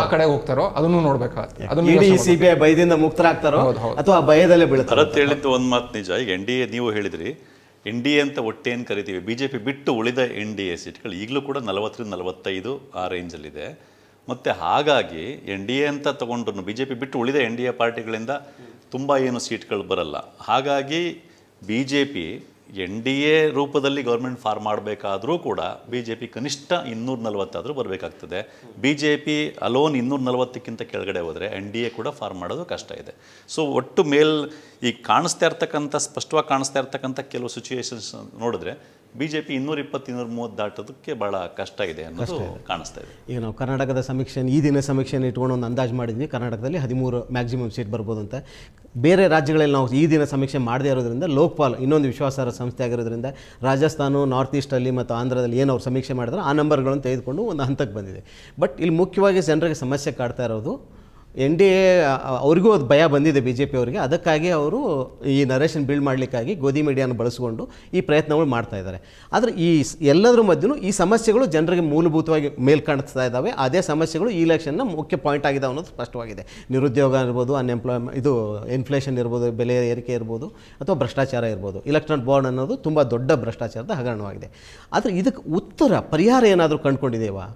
ಆ ಕಡೆ ಹೋಗ್ತಾರೋ ಅದನ್ನು ನೋಡ್ಬೇಕಾಗುತ್ತೆ ಅದನ್ನು ಸಿಬಿಐ ಭಯದಿಂದ ಮುಕ್ತರಾಗ್ತಾರೋ ಅಥವಾ ಭಯದಲ್ಲೇ ಬೀಳ್ತಾರೋ ಹೇಳಿದ್ದು ಒಂದು ಮಾತು ನಿಜ ಈಗ ಎನ್ ಡಿ ಎ ನೀವು ಹೇಳಿದ್ರಿ ಎನ್ ಡಿ ಎ ಅಂತ ಒಟ್ಟೇನ್ ಕರಿತೀವಿ ಬಿ ಜೆ ಪಿ ಬಿಟ್ಟು ಉಳಿದ ಎನ್ ಡಿ ಎ ಸೀಟ್ಗಳು ಈಗಲೂ ಕೂಡ ನಲವತ್ತರಿಂದ ನಲವತ್ತೈದು ಆ ರೇಂಜಲ್ಲಿದೆ ಮತ್ತು ಹಾಗಾಗಿ ಎನ್ ಡಿ ಎ ಅಂತ ತಗೊಂಡ್ರು ಬಿ ಜೆ ಪಿ ಬಿಟ್ಟು ಉಳಿದ ಎನ್ ಡಿ ಎ ಪಾರ್ಟಿಗಳಿಂದ ತುಂಬ ಏನು ಸೀಟ್ಗಳು ಬರಲ್ಲ ಹಾಗಾಗಿ B J P N D A ರೂಪದಲ್ಲಿ ಗೌರ್ಮೆಂಟ್ ಫಾರ್ಮ್ ಮಾಡಬೇಕಾದರೂ ಕೂಡ ಬಿ ಜೆ ಪಿ ಕನಿಷ್ಠ ಇನ್ನೂರ ನಲವತ್ತಾದರೂ ಬರಬೇಕಾಗ್ತದೆ ಬಿ ಜೆ ಪಿ ಅಲೋನ್ ಇನ್ನೂರ ನಲವತ್ತಕ್ಕಿಂತ ಕೆಳಗಡೆ ಹೋದರೆ ಎನ್ ಡಿ ಎ ಕೂಡ ಫಾರ್ಮ್ ಮಾಡೋದು ಕಷ್ಟ ಇದೆ ಸೊ ಒಟ್ಟು ಮೇಲ್ ಈಗ ಕಾಣಿಸ್ತಾ ಇರ್ತಕ್ಕಂಥ ಸ್ಪಷ್ಟವಾಗಿ ಕಾಣಿಸ್ತಾ ಇರ್ತಕ್ಕಂಥ ಕೆಲವು ಸಿಚುಯೇಷನ್ಸ್ ನೋಡಿದ್ರೆ ಬಿ ಜೆ ಪಿ ಇನ್ನೂರ ಇಪ್ಪತ್ತು ಇನ್ನೂರ ಮೂವತ್ತು ದಾಟೋದಕ್ಕೆ ಭಾಳ ಕಷ್ಟ ಇದೆ ಅನ್ನೋದು ಕಾಣಿಸ್ತಾ ಇದೆ ಈಗ ನಾವು ಕರ್ನಾಟಕದ ಸಮೀಕ್ಷೆ ಈ ದಿನ ಸಮೀಕ್ಷೆಯನ್ನು ಇಟ್ಕೊಂಡು ಒಂದು ಅಂದಾಜು ಮಾಡಿದ್ವಿ ಕರ್ನಾಟಕದಲ್ಲಿ ಹದಿಮೂರು ಮ್ಯಾಕ್ಸಿಮಮ್ ಸೀಟ್ ಬರ್ಬೋದು ಅಂತ ಬೇರೆ ರಾಜ್ಯಗಳಲ್ಲಿ ನಾವು ಈ ದಿನ ಸಮೀಕ್ಷೆ ಮಾಡದೇ ಇರೋದ್ರಿಂದ ಲೋಕ್ಪಾಲ್ ಇನ್ನೊಂದು ವಿಶ್ವಾಸಾರ್ಹ ಸಂಸ್ಥೆ ಆಗಿರೋದ್ರಿಂದ ರಾಜಸ್ಥಾನ ನಾರ್ತ್ ಈಸ್ಟಲ್ಲಿ ಮತ್ತು ಆಂಧ್ರದಲ್ಲಿ ಏನು ಅವ್ರು ಸಮೀಕ್ಷೆ ಮಾಡಿದ್ರೆ ಆ ನಂಬರ್ಗಳನ್ನು ತೆಗೆದುಕೊಂಡು ಒಂದು ಹಂತಕ್ಕೆ ಬಂದಿದೆ ಬಟ್ ಇಲ್ಲಿ ಮುಖ್ಯವಾಗಿ ಜನರಿಗೆ ಸಮಸ್ಯೆ ಕಾಡ್ತಾ ಇರೋದು ಎನ್ ಡಿ ಎ ಅವ್ರಿಗೂ ಅದು ಭಯ ಬಂದಿದೆ ಬಿ ಜೆ ಪಿ ಅವರಿಗೆ ಅದಕ್ಕಾಗಿ ಅವರು ಈ ನರೇಶನ್ ಬಿಲ್ಡ್ ಮಾಡಲಿಕ್ಕಾಗಿ ಗೋಧಿ ಮೀಡಿಯಾನ ಬಳಸಿಕೊಂಡು ಈ ಪ್ರಯತ್ನಗಳು ಮಾಡ್ತಾ ಇದ್ದಾರೆ ಆದರೆ ಈ ಎಲ್ಲದರ ಮಧ್ಯೂ ಈ ಸಮಸ್ಯೆಗಳು ಜನರಿಗೆ ಮೂಲಭೂತವಾಗಿ ಮೇಲ್ ಕಾಣಿಸ್ತಾ ಇದ್ದಾವೆ ಅದೇ ಸಮಸ್ಯೆಗಳು ಈ ಇಲೆಕ್ಷನ್ನ ಮುಖ್ಯ ಪಾಯಿಂಟ್ ಆಗಿದೆ ಅನ್ನೋದು ಸ್ಪಷ್ಟವಾಗಿದೆ ನಿರುದ್ಯೋಗ ಇರ್ಬೋದು ಅನ್ಎಂಪ್ಲಾಯ್ಮೆಂಟ್ ಇದು ಇನ್ಫ್ಲೇಷನ್ ಇರ್ಬೋದು ಬೆಲೆ ಏರಿಕೆ ಇರ್ಬೋದು ಅಥವಾ ಭ್ರಷ್ಟಾಚಾರ ಇರ್ಬೋದು ಇಲೆಕ್ಟ್ರಾನ್ ಬೋರ್ಡ್ ಅನ್ನೋದು ತುಂಬ ದೊಡ್ಡ ಭ್ರಷ್ಟಾಚಾರದ ಹಗರಣವಾಗಿದೆ ಆದರೆ ಇದಕ್ಕೆ ಉತ್ತರ ಪರಿಹಾರ ಏನಾದರೂ ಕಂಡುಕೊಂಡಿದ್ದೇವಾ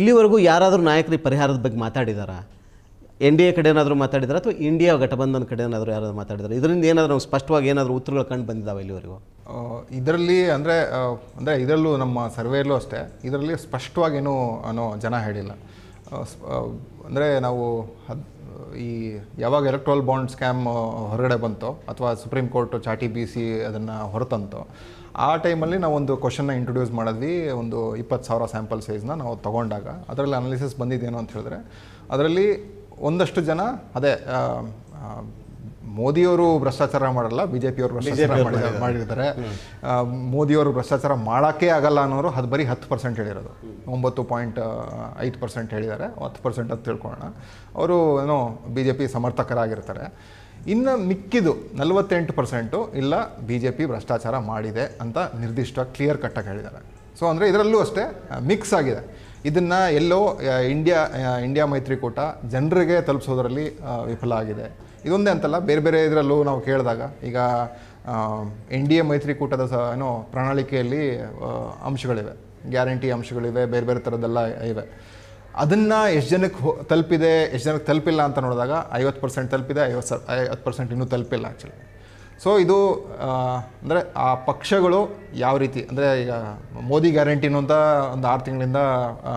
ಇಲ್ಲಿವರೆಗೂ ಯಾರಾದರೂ ನಾಯಕರು ಪರಿಹಾರದ ಬಗ್ಗೆ ಮಾತಾಡಿದಾರಾ ಎನ್ ಡಿ ಎ ಕಡೆ ಏನಾದರೂ ಮಾತಾಡಿದ್ರೆ ಅಥವಾ ಇಂಡಿಯಾ ಘಟಬಂಧನ ಕಡೆ ಏನಾದರೂ ಯಾರಾದರೂ ಮಾತಾಡಿದ್ರೆ ಇದರಿಂದ ಏನಾದರೂ ಸ್ಪಷ್ಟವಾಗಿ ಏನಾದರೂ ಉತ್ತರಗಳು ಕಂಡು ಬಂದಿದ್ದಾವೆ ಇಲ್ಲಿವರೆಗೂ ಇದರಲ್ಲಿ ಅಂದರೆ ಅಂದರೆ ಇದರಲ್ಲೂ ನಮ್ಮ ಸರ್ವೆಯಲ್ಲೂ ಅಷ್ಟೇ ಇದರಲ್ಲಿ ಸ್ಪಷ್ಟವಾಗೇನು ಅನ್ನೋ ಜನ ಹೇಳಿಲ್ಲ ಅಂದರೆ ನಾವು ಈ ಯಾವಾಗ ಎಲೆಕ್ಟ್ರಲ್ ಬಾಂಡ್ ಸ್ಕ್ಯಾಮ್ ಹೊರಗಡೆ ಬಂತೋ ಅಥವಾ ಸುಪ್ರೀಂ ಕೋರ್ಟ್ ಚಾಟಿ ಬಿ ಸಿ ಅದನ್ನು ಹೊರತಂತೋ ಆ ಟೈಮಲ್ಲಿ ನಾವು ಒಂದು ಕ್ವಶನ್ನ ಇಂಟ್ರೊಡ್ಯೂಸ್ ಮಾಡಿದ್ವಿ ಒಂದು ಇಪ್ಪತ್ತು ಸಾವಿರ ಸ್ಯಾಂಪಲ್ ಸೈಜ್ನ ನಾವು ತೊಗೊಂಡಾಗ ಅದರಲ್ಲಿ ಅನಾಲಿಸಿಸ್ ಬಂದಿದ್ದೇನು ಅಂತ ಹೇಳಿದ್ರೆ ಅದರಲ್ಲಿ ಒಂದಷ್ಟು ಜನ ಅದೇ ಮೋದಿಯವರು ಭ್ರಷ್ಟಾಚಾರ ಮಾಡಲ್ಲ ಬಿ ಜೆ ಪಿಯವರು ಭ್ರಷ್ಟಾಚಾರ ಮಾಡಿರ್ತಾರೆ ಮೋದಿಯವರು ಭ್ರಷ್ಟಾಚಾರ ಮಾಡೋಕ್ಕೆ ಆಗಲ್ಲ ಅನ್ನೋರು ಅದು ಬರೀ ಹತ್ತು ಪರ್ಸೆಂಟ್ ಹೇಳಿರೋದು ಒಂಬತ್ತು ಪಾಯಿಂಟ್ ಐದು ಪರ್ಸೆಂಟ್ ಹೇಳಿದ್ದಾರೆ ಹತ್ತು ಪರ್ಸೆಂಟ್ ಅಂತ ತಿಳ್ಕೊಳ್ಳೋಣ ಅವರು ಏನೋ ಬಿ ಜೆ ಪಿ ಸಮರ್ಥಕರಾಗಿರ್ತಾರೆ ಇನ್ನು ಮಿಕ್ಕಿದು ನಲವತ್ತೆಂಟು ಪರ್ಸೆಂಟು ಇಲ್ಲ ಬಿ ಜೆ ಪಿ ಭ್ರಷ್ಟಾಚಾರ ಮಾಡಿದೆ ಅಂತ ನಿರ್ದಿಷ್ಟ ಕ್ಲಿಯರ್ ಕಟ್ಟಾಗಿ ಹೇಳಿದ್ದಾರೆ ಸೊ ಅಂದರೆ ಇದರಲ್ಲೂ ಅಷ್ಟೇ ಮಿಕ್ಸ್ ಆಗಿದೆ ಇದನ್ನು ಎಲ್ಲೋ ಇಂಡಿಯಾ ಇಂಡಿಯಾ ಮೈತ್ರಿಕೂಟ ಜನರಿಗೆ ತಲುಪಿಸೋದ್ರಲ್ಲಿ ವಿಫಲ ಆಗಿದೆ ಇದೊಂದೇ ಅಂತಲ್ಲ ಬೇರೆ ಬೇರೆ ಇದರಲ್ಲೂ ನಾವು ಕೇಳಿದಾಗ ಈಗ ಎನ್ ಡಿ ಎ ಮೈತ್ರಿಕೂಟದ ಸ ಏನೋ ಪ್ರಣಾಳಿಕೆಯಲ್ಲಿ ಅಂಶಗಳಿವೆ ಗ್ಯಾರಂಟಿ ಅಂಶಗಳಿವೆ ಬೇರೆ ಬೇರೆ ಥರದ್ದೆಲ್ಲ ಇವೆ ಅದನ್ನು ಎಷ್ಟು ಜನಕ್ಕೆ ತಲುಪಿದೆ ಎಷ್ಟು ಜನಕ್ಕೆ ತಲುಪಿಲ್ಲ ಅಂತ ನೋಡಿದಾಗ ಐವತ್ತು ಪರ್ಸೆಂಟ್ ತಲುಪಿದೆ ಐವತ್ತು ಐವತ್ತು ಪರ್ಸೆಂಟ್ ಇನ್ನೂ ತಲುಪಿಲ್ಲ ಆ್ಯಕ್ಚುಲಿ ಸೊ ಇದು ಅಂದರೆ ಆ ಪಕ್ಷಗಳು ಯಾವ ರೀತಿ ಅಂದರೆ ಈಗ ಮೋದಿ ಗ್ಯಾರಂಟಿನೂ ಅಂತ ಒಂದು ಆರು ತಿಂಗಳಿಂದ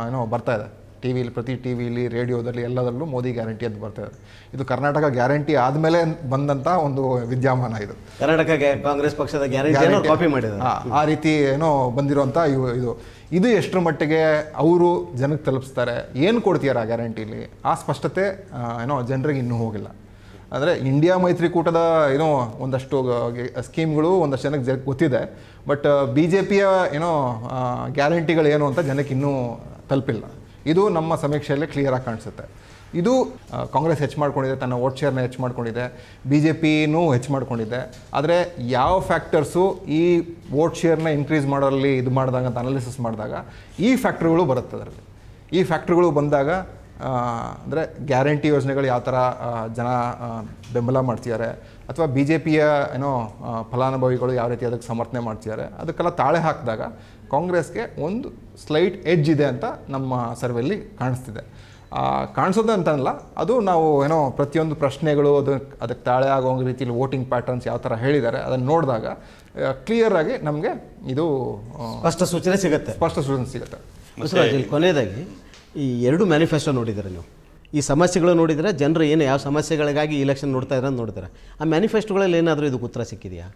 ಏನೋ ಬರ್ತಾ ಇದೆ ಟಿ ವಿಲಿ ಪ್ರತಿ ಟಿ ವಿಲಿ ರೇಡಿಯೋದಲ್ಲಿ ಎಲ್ಲದರಲ್ಲೂ ಮೋದಿ ಗ್ಯಾರಂಟಿ ಅಂತ ಬರ್ತಾ ಇದೆ ಇದು ಕರ್ನಾಟಕ ಗ್ಯಾರಂಟಿ ಆದಮೇಲೆ ಬಂದಂಥ ಒಂದು ವಿದ್ಯಮಾನ ಇದು ಕರ್ನಾಟಕ ಕಾಂಗ್ರೆಸ್ ಪಕ್ಷದ ಗ್ಯಾರಂಟಿ ಕಾಪಿ ಮಾಡಿದೆ ಆ ರೀತಿ ಏನೋ ಬಂದಿರುವಂಥ ಇವು ಇದು ಇದು ಎಷ್ಟರ ಮಟ್ಟಿಗೆ ಅವರು ಜನಕ್ಕೆ ತಲುಪಿಸ್ತಾರೆ ಏನು ಕೊಡ್ತೀಯಾರ ಆ ಗ್ಯಾರಂಟೀಲಿ ಆ ಸ್ಪಷ್ಟತೆ ಏನೋ ಜನರಿಗೆ ಇನ್ನೂ ಹೋಗಿಲ್ಲ ಅಂದರೆ ಇಂಡಿಯಾ ಮೈತ್ರಿಕೂಟದ ಏನೋ ಒಂದಷ್ಟು ಸ್ಕೀಮ್ಗಳು ಒಂದಷ್ಟು ಜನಕ್ಕೆ ಗೊತ್ತಿದೆ ಬಟ್ ಬಿ ಜೆ ಪಿಯ ಏನೋ ಗ್ಯಾರಂಟಿಗಳು ಏನು ಅಂತ ಜನಕ್ಕೆ ಇನ್ನೂ ತಲುಪಿಲ್ಲ ಇದು ನಮ್ಮ ಸಮೀಕ್ಷೆಯಲ್ಲಿ ಕ್ಲಿಯರಾಗಿ ಕಾಣಿಸುತ್ತೆ ಇದು ಕಾಂಗ್ರೆಸ್ ಹೆಚ್ಚು ಮಾಡ್ಕೊಂಡಿದೆ ತನ್ನ ವೋಟ್ ಶೇರ್ನ ಹೆಚ್ಚು ಮಾಡ್ಕೊಂಡಿದೆ ಬಿ ಜೆ ಪಿನೂ ಹೆಚ್ಚು ಮಾಡ್ಕೊಂಡಿದೆ ಆದರೆ ಯಾವ ಫ್ಯಾಕ್ಟರ್ಸು ಈ ವೋಟ್ ಶೇರ್ನ ಇನ್ಕ್ರೀಸ್ ಮಾಡೋರಲ್ಲಿ ಇದು ಮಾಡಿದಾಗ ಅಂತ ಅನಾಲಿಸಿಸ್ ಮಾಡಿದಾಗ ಈ ಫ್ಯಾಕ್ಟ್ರಿಗಳು ಬರುತ್ತೆ ಅದರಲ್ಲಿ ಈ ಫ್ಯಾಕ್ಟ್ರಿಗಳು ಬಂದಾಗ ಅಂದರೆ ಗ್ಯಾರಂಟಿ ಯೋಜನೆಗಳು ಯಾವ ಥರ ಜನ ಬೆಂಬಲ ಮಾಡ್ತಿದ್ದಾರೆ ಅಥವಾ ಬಿ ಜೆ ಪಿಯ ಏನೋ ಫಲಾನುಭವಿಗಳು ಯಾವ ರೀತಿ ಅದಕ್ಕೆ ಸಮರ್ಥನೆ ಮಾಡ್ತಿದ್ದಾರೆ ಅದಕ್ಕೆಲ್ಲ ತಾಳೆ ಹಾಕಿದಾಗ ಕಾಂಗ್ರೆಸ್ಗೆ ಒಂದು ಸ್ಲೈಟ್ ಎಜ್ ಇದೆ ಅಂತ ನಮ್ಮ ಸರ್ವೆಯಲ್ಲಿ ಕಾಣಿಸ್ತಿದೆ ಕಾಣಿಸೋದು ಅಂತನಲ್ಲ ಅದು ನಾವು ಏನೋ ಪ್ರತಿಯೊಂದು ಪ್ರಶ್ನೆಗಳು ಅದಕ್ಕೆ ಅದಕ್ಕೆ ತಾಳೆ ಆಗೋ ರೀತಿಯಲ್ಲಿ ವೋಟಿಂಗ್ ಪ್ಯಾಟರ್ನ್ಸ್ ಯಾವ ಥರ ಹೇಳಿದ್ದಾರೆ ಅದನ್ನು ನೋಡಿದಾಗ ಕ್ಲಿಯರ್ ಆಗಿ ನಮಗೆ ಇದು ಸ್ಪಷ್ಟ ಸೂಚನೆ ಸಿಗುತ್ತೆ ಸ್ಪಷ್ಟ ಸೂಚನೆ ಸಿಗುತ್ತೆ ಕೊನೆಯದಾಗಿ ಈ ಎರಡು ಮ್ಯಾನಿಫೆಸ್ಟೋ ನೋಡಿದ್ದೀರ ನೀವು ಈ ಸಮಸ್ಯೆಗಳು ನೋಡಿದರೆ ಜನರು ಏನು ಯಾವ ಸಮಸ್ಯೆಗಳಿಗಾಗಿ ಇಲೆಕ್ಷನ್ ನೋಡ್ತಾ ಇದ್ರೆ ನೋಡ್ತಾರೆ ಆ ಮ್ಯಾನಿಫೆಸ್ಟೋಗಳಲ್ಲಿ ಏನಾದರೂ ಇದಕ್ಕೆ ಉತ್ತರ ಸಿಕ್ಕಿದೆಯಾ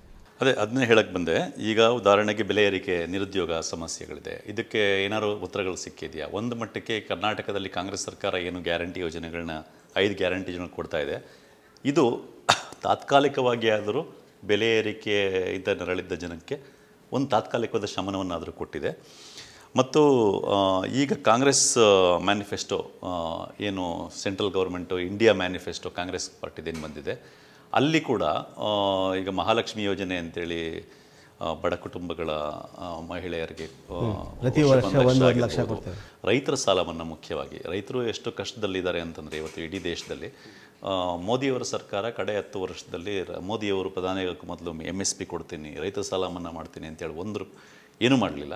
ಅದೇ ಅದನ್ನೇ ಹೇಳಕ್ಕೆ ಬಂದೆ ಈಗ ಉದಾಹರಣೆಗೆ ಬೆಲೆ ಏರಿಕೆ ನಿರುದ್ಯೋಗ ಸಮಸ್ಯೆಗಳಿದೆ ಇದಕ್ಕೆ ಏನಾದರೂ ಉತ್ತರಗಳು ಸಿಕ್ಕಿದೆಯಾ ಒಂದು ಮಟ್ಟಕ್ಕೆ ಕರ್ನಾಟಕದಲ್ಲಿ ಕಾಂಗ್ರೆಸ್ ಸರ್ಕಾರ ಏನು ಗ್ಯಾರಂಟಿ ಯೋಜನೆಗಳನ್ನ ಐದು ಗ್ಯಾರಂಟಿ ಕೊಡ್ತಾ ಇದೆ ಇದು ತಾತ್ಕಾಲಿಕವಾಗಿ ಆದರೂ ಬೆಲೆ ಏರಿಕೆಯಿಂದ ನೆರಳಿದ್ದ ಜನಕ್ಕೆ ಒಂದು ತಾತ್ಕಾಲಿಕವಾದ ಶಮನವನ್ನಾದರೂ ಕೊಟ್ಟಿದೆ ಮತ್ತು ಈಗ ಕಾಂಗ್ರೆಸ್ ಮ್ಯಾನಿಫೆಸ್ಟೋ ಏನು central government India manifesto Congress ಪಾರ್ಟಿದೇನು ಬಂದಿದೆ ಅಲ್ಲಿ ಕೂಡ ಈಗ ಮಹಾಲಕ್ಷ್ಮಿ ಯೋಜನೆ ಅಂತೇಳಿ ಬಡ ಕುಟುಂಬಗಳ ಮಹಿಳೆಯರಿಗೆ ಪ್ರತಿ ವರ್ಷ ರೈತರ ಸಾಲ ಮನ್ನಾ ಮುಖ್ಯವಾಗಿ ರೈತರು ಎಷ್ಟು ಕಷ್ಟದಲ್ಲಿದ್ದಾರೆ ಅಂತಂದರೆ ಇವತ್ತು ಇಡೀ ದೇಶದಲ್ಲಿ ಮೋದಿಯವರ ಸರ್ಕಾರ ಕಡೆ ಹತ್ತು ವರ್ಷದಲ್ಲಿ ಮೋದಿಯವರು ಪ್ರಧಾನಿಯಾಗಕ್ಕೆ ಮೊದಲು ಎಮ್ ಎಸ್ ಪಿ ಕೊಡ್ತೀನಿ ರೈತರ ಸಾಲ ಮನ್ನಾ ಮಾಡ್ತೀನಿ ಅಂತೇಳಿ ಒಂದು ಏನೂ ಮಾಡಲಿಲ್ಲ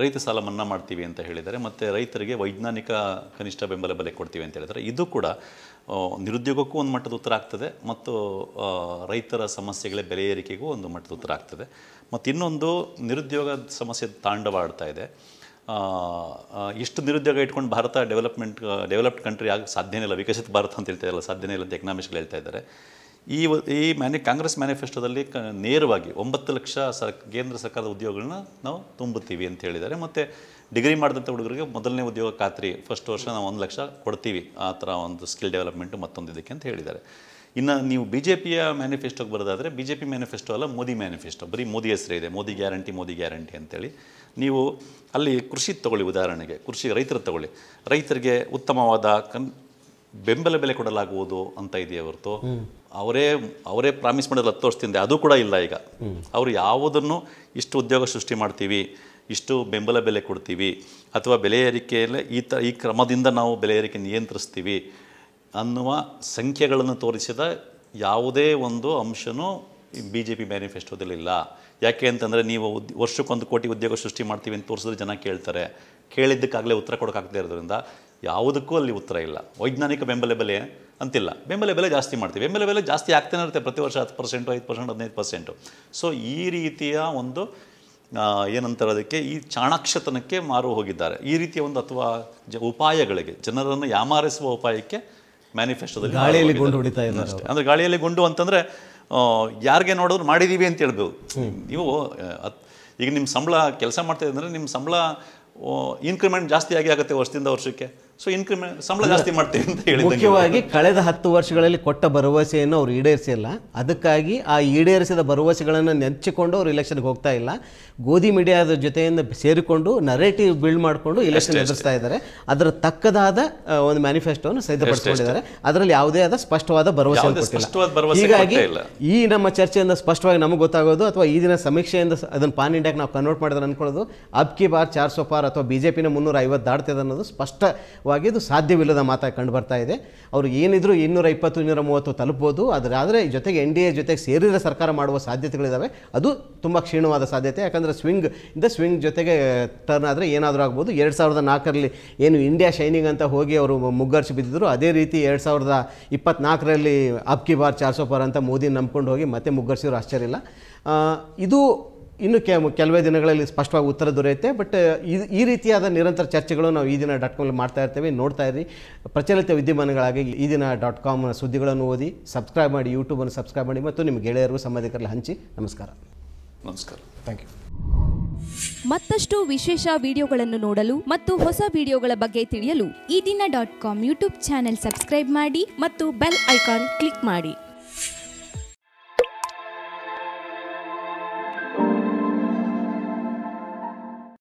ರೈತ ಸಾಲ ಮನ್ನಾ ಮಾಡ್ತೀವಿ ಅಂತ ಹೇಳಿದರೆ ಮತ್ತು ರೈತರಿಗೆ ವೈಜ್ಞಾನಿಕ ಕನಿಷ್ಠ ಬೆಂಬಲ ಬೆಲೆ ಕೊಡ್ತೀವಿ ಅಂತ ಹೇಳಿದರೆ ಇದು ಕೂಡ ನಿರುದ್ಯೋಗಕ್ಕೂ ಒಂದು ಮಟ್ಟದ ಉತ್ತರ ಆಗ್ತದೆ ಮತ್ತು ರೈತರ ಸಮಸ್ಯೆಗಳ ಬೆಲೆ ಏರಿಕೆಗೂ ಒಂದು ಮಟ್ಟದ ಉತ್ತರ ಆಗ್ತದೆ ಮತ್ತು ಇನ್ನೊಂದು ನಿರುದ್ಯೋಗ ಸಮಸ್ಯೆ ತಾಂಡವಾಡ್ತಾ ಇದೆ ಇಷ್ಟು ನಿರುದ್ಯೋಗ ಇಟ್ಕೊಂಡು ಭಾರತ ಡೆವಲಪ್ಮೆಂಟ್ ಡೆವಲಪ್ಡ್ ಕಂಟ್ರಿ ಆಗ ಸಾಧ್ಯನೇ ಇಲ್ಲ ವಿಕಸಿತ ಭಾರತ ಅಂತ ಹೇಳ್ತಾ ಇಲ್ಲ ಸಾಧ್ಯನೇ ಇಲ್ಲ ಅಂತ ಎಕನಾಮಿಸ್ಟ್ಗಳು ಹೇಳ್ತಾ ಇದ್ದಾರೆ ಈ ಈ ಮ್ಯಾನಿ ಕಾಂಗ್ರೆಸ್ ಮ್ಯಾನಿಫೆಸ್ಟೋದಲ್ಲಿ ಕ ನೇರವಾಗಿ ಒಂಬತ್ತು ಲಕ್ಷ ಸರ್ ಕೇಂದ್ರ ಸರ್ಕಾರದ ಉದ್ಯೋಗಗಳನ್ನ ನಾವು ತುಂಬುತ್ತೀವಿ ಅಂತ ಹೇಳಿದ್ದಾರೆ ಮತ್ತು ಡಿಗ್ರಿ ಮಾಡಿದಂಥ ಹುಡುಗರಿಗೆ ಮೊದಲನೇ ಉದ್ಯೋಗ ಖಾತ್ರಿ ಫಸ್ಟ್ ವರ್ಷ ನಾವು ಒಂದು ಲಕ್ಷ ಕೊಡ್ತೀವಿ ಆ ಥರ ಒಂದು ಸ್ಕಿಲ್ ಡೆವಲಪ್ಮೆಂಟು ಮತ್ತೊಂದು ಇದಕ್ಕೆ ಅಂತ ಹೇಳಿದ್ದಾರೆ ಇನ್ನು ನೀವು ಬಿ ಜೆ ಪಿಯ ಮ್ಯಾನಿಫೆಸ್ಟೋಗೆ ಬರೋದಾದರೆ ಬಿ ಜೆ ಪಿ ಮ್ಯಾನಿಫೆಸ್ಟೋ ಅಲ್ಲ ಮೋದಿ ಮ್ಯಾನಿಫೆಸ್ಟೋ ಬರೀ ಮೋದಿ ಹೆಸರೇ ಇದೆ ಮೋದಿ ಗ್ಯಾರಂಟಿ ಮೋದಿ ಗ್ಯಾರಂಟಿ ಅಂತೇಳಿ ನೀವು ಅಲ್ಲಿ ಕೃಷಿ ತಗೊಳ್ಳಿ ಉದಾಹರಣೆಗೆ ಕೃಷಿ ರೈತರ ತಗೊಳ್ಳಿ ರೈತರಿಗೆ ಉತ್ತಮವಾದ ಕನ್ ಬೆಂಬಲ ಬೆಲೆ ಕೊಡಲಾಗುವುದು ಅಂತ ಇದೆಯೇ ಹೊರತು ಅವರೇ ಅವರೇ ಪ್ರಾಮಿಸ್ ಮಾಡಿದ್ರೆ ಹತ್ತು ವರ್ಷದಿಂದ ಅದು ಕೂಡ ಇಲ್ಲ ಈಗ ಅವರು ಯಾವುದನ್ನು ಇಷ್ಟು ಉದ್ಯೋಗ ಸೃಷ್ಟಿ ಮಾಡ್ತೀವಿ ಇಷ್ಟು ಬೆಂಬಲ ಬೆಲೆ ಕೊಡ್ತೀವಿ ಅಥವಾ ಬೆಲೆ ಏರಿಕೆಯಲ್ಲೇ ಈ ಥರ ಈ ಕ್ರಮದಿಂದ ನಾವು ಬೆಲೆ ಏರಿಕೆ ನಿಯಂತ್ರಿಸ್ತೀವಿ ಅನ್ನುವ ಸಂಖ್ಯೆಗಳನ್ನು ತೋರಿಸಿದ ಯಾವುದೇ ಒಂದು ಅಂಶನೂ ಬಿ ಜೆ ಪಿ ಮ್ಯಾನಿಫೆಸ್ಟೋದಲ್ಲಿಲ್ಲ ಯಾಕೆ ಅಂತಂದರೆ ನೀವು ಉದ್ ವರ್ಷಕ್ಕೊಂದು ಕೋಟಿ ಉದ್ಯೋಗ ಸೃಷ್ಟಿ ಮಾಡ್ತೀವಿ ಅಂತ ತೋರಿಸಿದ್ರೆ ಜನ ಕೇಳ್ತಾರೆ ಕೇಳಿದ್ದಕ್ಕಾಗಲೇ ಉತ್ತರ ಕೊಡೋಕ್ಕಾಗದೇ ಇರೋದ್ರಿಂದ ಯಾವುದಕ್ಕೂ ಅಲ್ಲಿ ಉತ್ತರ ಇಲ್ಲ ವೈಜ್ಞಾನಿಕ ಬೆಂಬಲ ಬೆಲೆ ಅಂತಿಲ್ಲ ಬೆಂಬಲ ಬೆಲೆ ಜಾಸ್ತಿ ಮಾಡ್ತೀವಿ ಬೆಂಬಲ ಬೆಲೆ ಜಾಸ್ತಿ ಆಗ್ತಾನೆ ಇರುತ್ತೆ ಪ್ರತಿ ವರ್ಷ ಹತ್ತು ಪರ್ಸೆಂಟು ಐದು ಪರ್ಸೆಂಟ್ ಹದಿನೈದು ಪರ್ಸೆಂಟು ಸೊ ಈ ರೀತಿಯ ಒಂದು ಏನಂತಾರೆ ಅದಕ್ಕೆ ಈ ಚಾಣಾಕ್ಷತನಕ್ಕೆ ಮಾರು ಹೋಗಿದ್ದಾರೆ ಈ ರೀತಿಯ ಒಂದು ಅಥವಾ ಜ ಉಪಾಯಗಳಿಗೆ ಜನರನ್ನು ಯಾಮಾರಿಸುವ ಉಪಾಯಕ್ಕೆ ಮ್ಯಾನಿಫೆಸ್ಟೋದಲ್ಲಿ ಗಾಳಿಯಲ್ಲಿ ಗುಂಡು ಹೊಡಿತಾ ಇದೆ ಅಷ್ಟೇ ಅಂದರೆ ಗಾಳಿಯಲ್ಲಿ ಗುಂಡು ಅಂತಂದರೆ ಯಾರಿಗೆ ನೋಡಿದ್ರು ಮಾಡಿದ್ದೀವಿ ಅಂತ ಹೇಳ್ಬೋದು ನೀವು ಈಗ ನಿಮ್ಮ ಸಂಬಳ ಕೆಲಸ ಮಾಡ್ತಾ ನಿಮ್ಮ ಸಂಬಳ ಇನ್ಕ್ರಿಮೆಂಟ್ ಜಾಸ್ತಿ ಆಗಿ ಆಗುತ್ತೆ ವರ್ಷದಿಂದ ವರ್ಷಕ್ಕೆ ಸೊ ಇನ್ಕ್ರಿಮೆಂಟ್ ಸಂಬಳ ಜಾಸ್ತಿ ಮಾಡ್ತೀವಿ ಅಂತ ಹೇಳಿ ಮುಖ್ಯವಾಗಿ ಕಳೆದ ಹತ್ತು ವರ್ಷಗಳಲ್ಲಿ ಕೊಟ್ಟ ಭರವಸೆಯನ್ನು ಅವ್ರು ಈಡೇರಿಸಿಲ್ಲ ಅದಕ್ಕಾಗಿ ಆ ಈಡೇರಿಸಿದ ಭರವಸೆಗಳನ್ನು ನೆಚ್ಚಿಕೊಂಡು ಅವರು ಇಲೆಕ್ಷನ್ಗೆ ಹೋಗ್ತಾ ಇಲ್ಲ ಗೋಧಿ ಮೀಡಿಯಾದ ಜೊತೆಯಿಂದ ಸೇರಿಕೊಂಡು ನರೇಟಿವ್ ಬಿಲ್ಡ್ ಮಾಡಿಕೊಂಡು ಇಲೆಕ್ಷನ್ ಎದುರಿಸ್ತಾ ಇದ್ದಾರೆ ಅದರ ತಕ್ಕದಾದ ಒಂದು ಮ್ಯಾನಿಫೆಸ್ಟೋವನ್ನು ಸಿದ್ಧಪಡಿಸಿಕೊಂಡಿದ್ದಾರೆ ಅದರಲ್ಲಿ ಯಾವುದೇ ಆದ ಸ್ಪಷ್ಟವಾದ ಭರವಸೆ ಹೀಗಾಗಿ ಈ ನಮ್ಮ ಚರ್ಚೆಯಿಂದ ಸ್ಪಷ್ಟವಾಗಿ ನಮಗೆ ಗೊತ್ತಾಗೋದು ಅಥವಾ ಈ ದಿನ ಸಮೀಕ್ಷೆಯಿಂದ ಅದನ್ನು ಪಾನ್ ಇಂಡಿಯಾಗೆ ನಾವು ಕನ್ವರ್ಟ್ ಮಾಡಿದ್ರೆ ಅನ್ಕೊಳ್ಳೋದು ಅಬ್ ಕಿ ಬಾರ್ ಚಾರ್ ಸೊ ಪಾರ್ ಅಥವಾ ಬಿಜೆಪಿನ ಮುನ್ನೂರ ಐವತ್ತು ದಾಡ್ತಿದೆ ಅನ್ನೋದು ಸ್ಪಷ್ಟ ಇದು ಸಾಧ್ಯವಿಲ್ಲದ ಮಾತಾಗಿ ಕಂಡು ಬರ್ತಾ ಇದೆ ಅವರು ಏನಿದ್ರು ಇನ್ನೂರ ಇಪ್ಪತ್ತು ಇನ್ನೂರ ಮೂವತ್ತು ತಲುಪಬಹುದು ಅದರಾದರೆ ಜೊತೆಗೆ ಎನ್ ಡಿ ಎ ಜೊತೆಗೆ ಸೇರಿದ ಸರ್ಕಾರ ಮಾಡುವ ಸಾಧ್ಯತೆಗಳಿದ್ದಾವೆ ಅದು ತುಂಬ ಕ್ಷೀಣವಾದ ಸಾಧ್ಯತೆ ಯಾಕಂದರೆ ಸ್ವಿಂಗ್ ಇಂದ ಸ್ವಿಂಗ್ ಜೊತೆಗೆ ಟರ್ನ್ ಆದರೆ ಏನಾದರೂ ಆಗ್ಬೋದು ಎರಡು ಸಾವಿರದ ನಾಲ್ಕರಲ್ಲಿ ಏನು ಇಂಡಿಯಾ ಶೈನಿಂಗ್ ಅಂತ ಹೋಗಿ ಅವರು ಮುಗ್ಗರ್ಸಿ ಬಿದ್ದಿದ್ರು ಅದೇ ರೀತಿ ಎರಡು ಸಾವಿರದ ಇಪ್ಪತ್ನಾಲ್ಕರಲ್ಲಿ ಅಬ್ಕಿ ಬಾರ್ ಪಾರ್ ಅಂತ ಮೋದಿ ನಂಬ್ಕೊಂಡು ಹೋಗಿ ಮತ್ತೆ ಮುಗ್ಗರ್ಸಿದ್ರು ಆಶ್ಚರ್ಯ ಇಲ್ಲ ಇದು ಇನ್ನು ಕೆಲವೇ ದಿನಗಳಲ್ಲಿ ಸ್ಪಷ್ಟವಾಗಿ ಉತ್ತರ ದೊರೆಯುತ್ತೆ ಬಟ್ ಇದು ಈ ರೀತಿಯಾದ ನಿರಂತರ ಚರ್ಚೆಗಳು ನಾವು ಈ ದಿನ ಡಾಟ್ ಕಾಮಲ್ಲಿ ಮಾಡ್ತಾ ಇರ್ತೇವೆ ನೋಡ್ತಾ ಇರಿ ಪ್ರಚಲಿತ ವಿದ್ಯಮಾನಗಳಾಗಿ ಈ ದಿನ ಡಾಟ್ ಕಾಮ್ ಸುದ್ದಿಗಳನ್ನು ಓದಿ ಸಬ್ಸ್ಕ್ರೈಬ್ ಮಾಡಿ ಯೂಟ್ಯೂಬನ್ನು ಸಬ್ಸ್ಕ್ರೈಬ್ ಮಾಡಿ ಮತ್ತು ನಿಮ್ಮ ಗೆಳೆಯರಿಗೂ ಸಂಬಂಧಿಕರಲ್ಲಿ ಹಂಚಿ ನಮಸ್ಕಾರ ನಮಸ್ಕಾರ ಥ್ಯಾಂಕ್ ಯು ಮತ್ತಷ್ಟು ವಿಶೇಷ ವಿಡಿಯೋಗಳನ್ನು ನೋಡಲು ಮತ್ತು ಹೊಸ ವಿಡಿಯೋಗಳ ಬಗ್ಗೆ ತಿಳಿಯಲು ಈ ದಿನ dot com YouTube channel subscribe ಮಾಡಿ ಮತ್ತು ಬೆಲ್ ಐಕಾನ್ ಕ್ಲಿಕ್ ಮಾಡಿ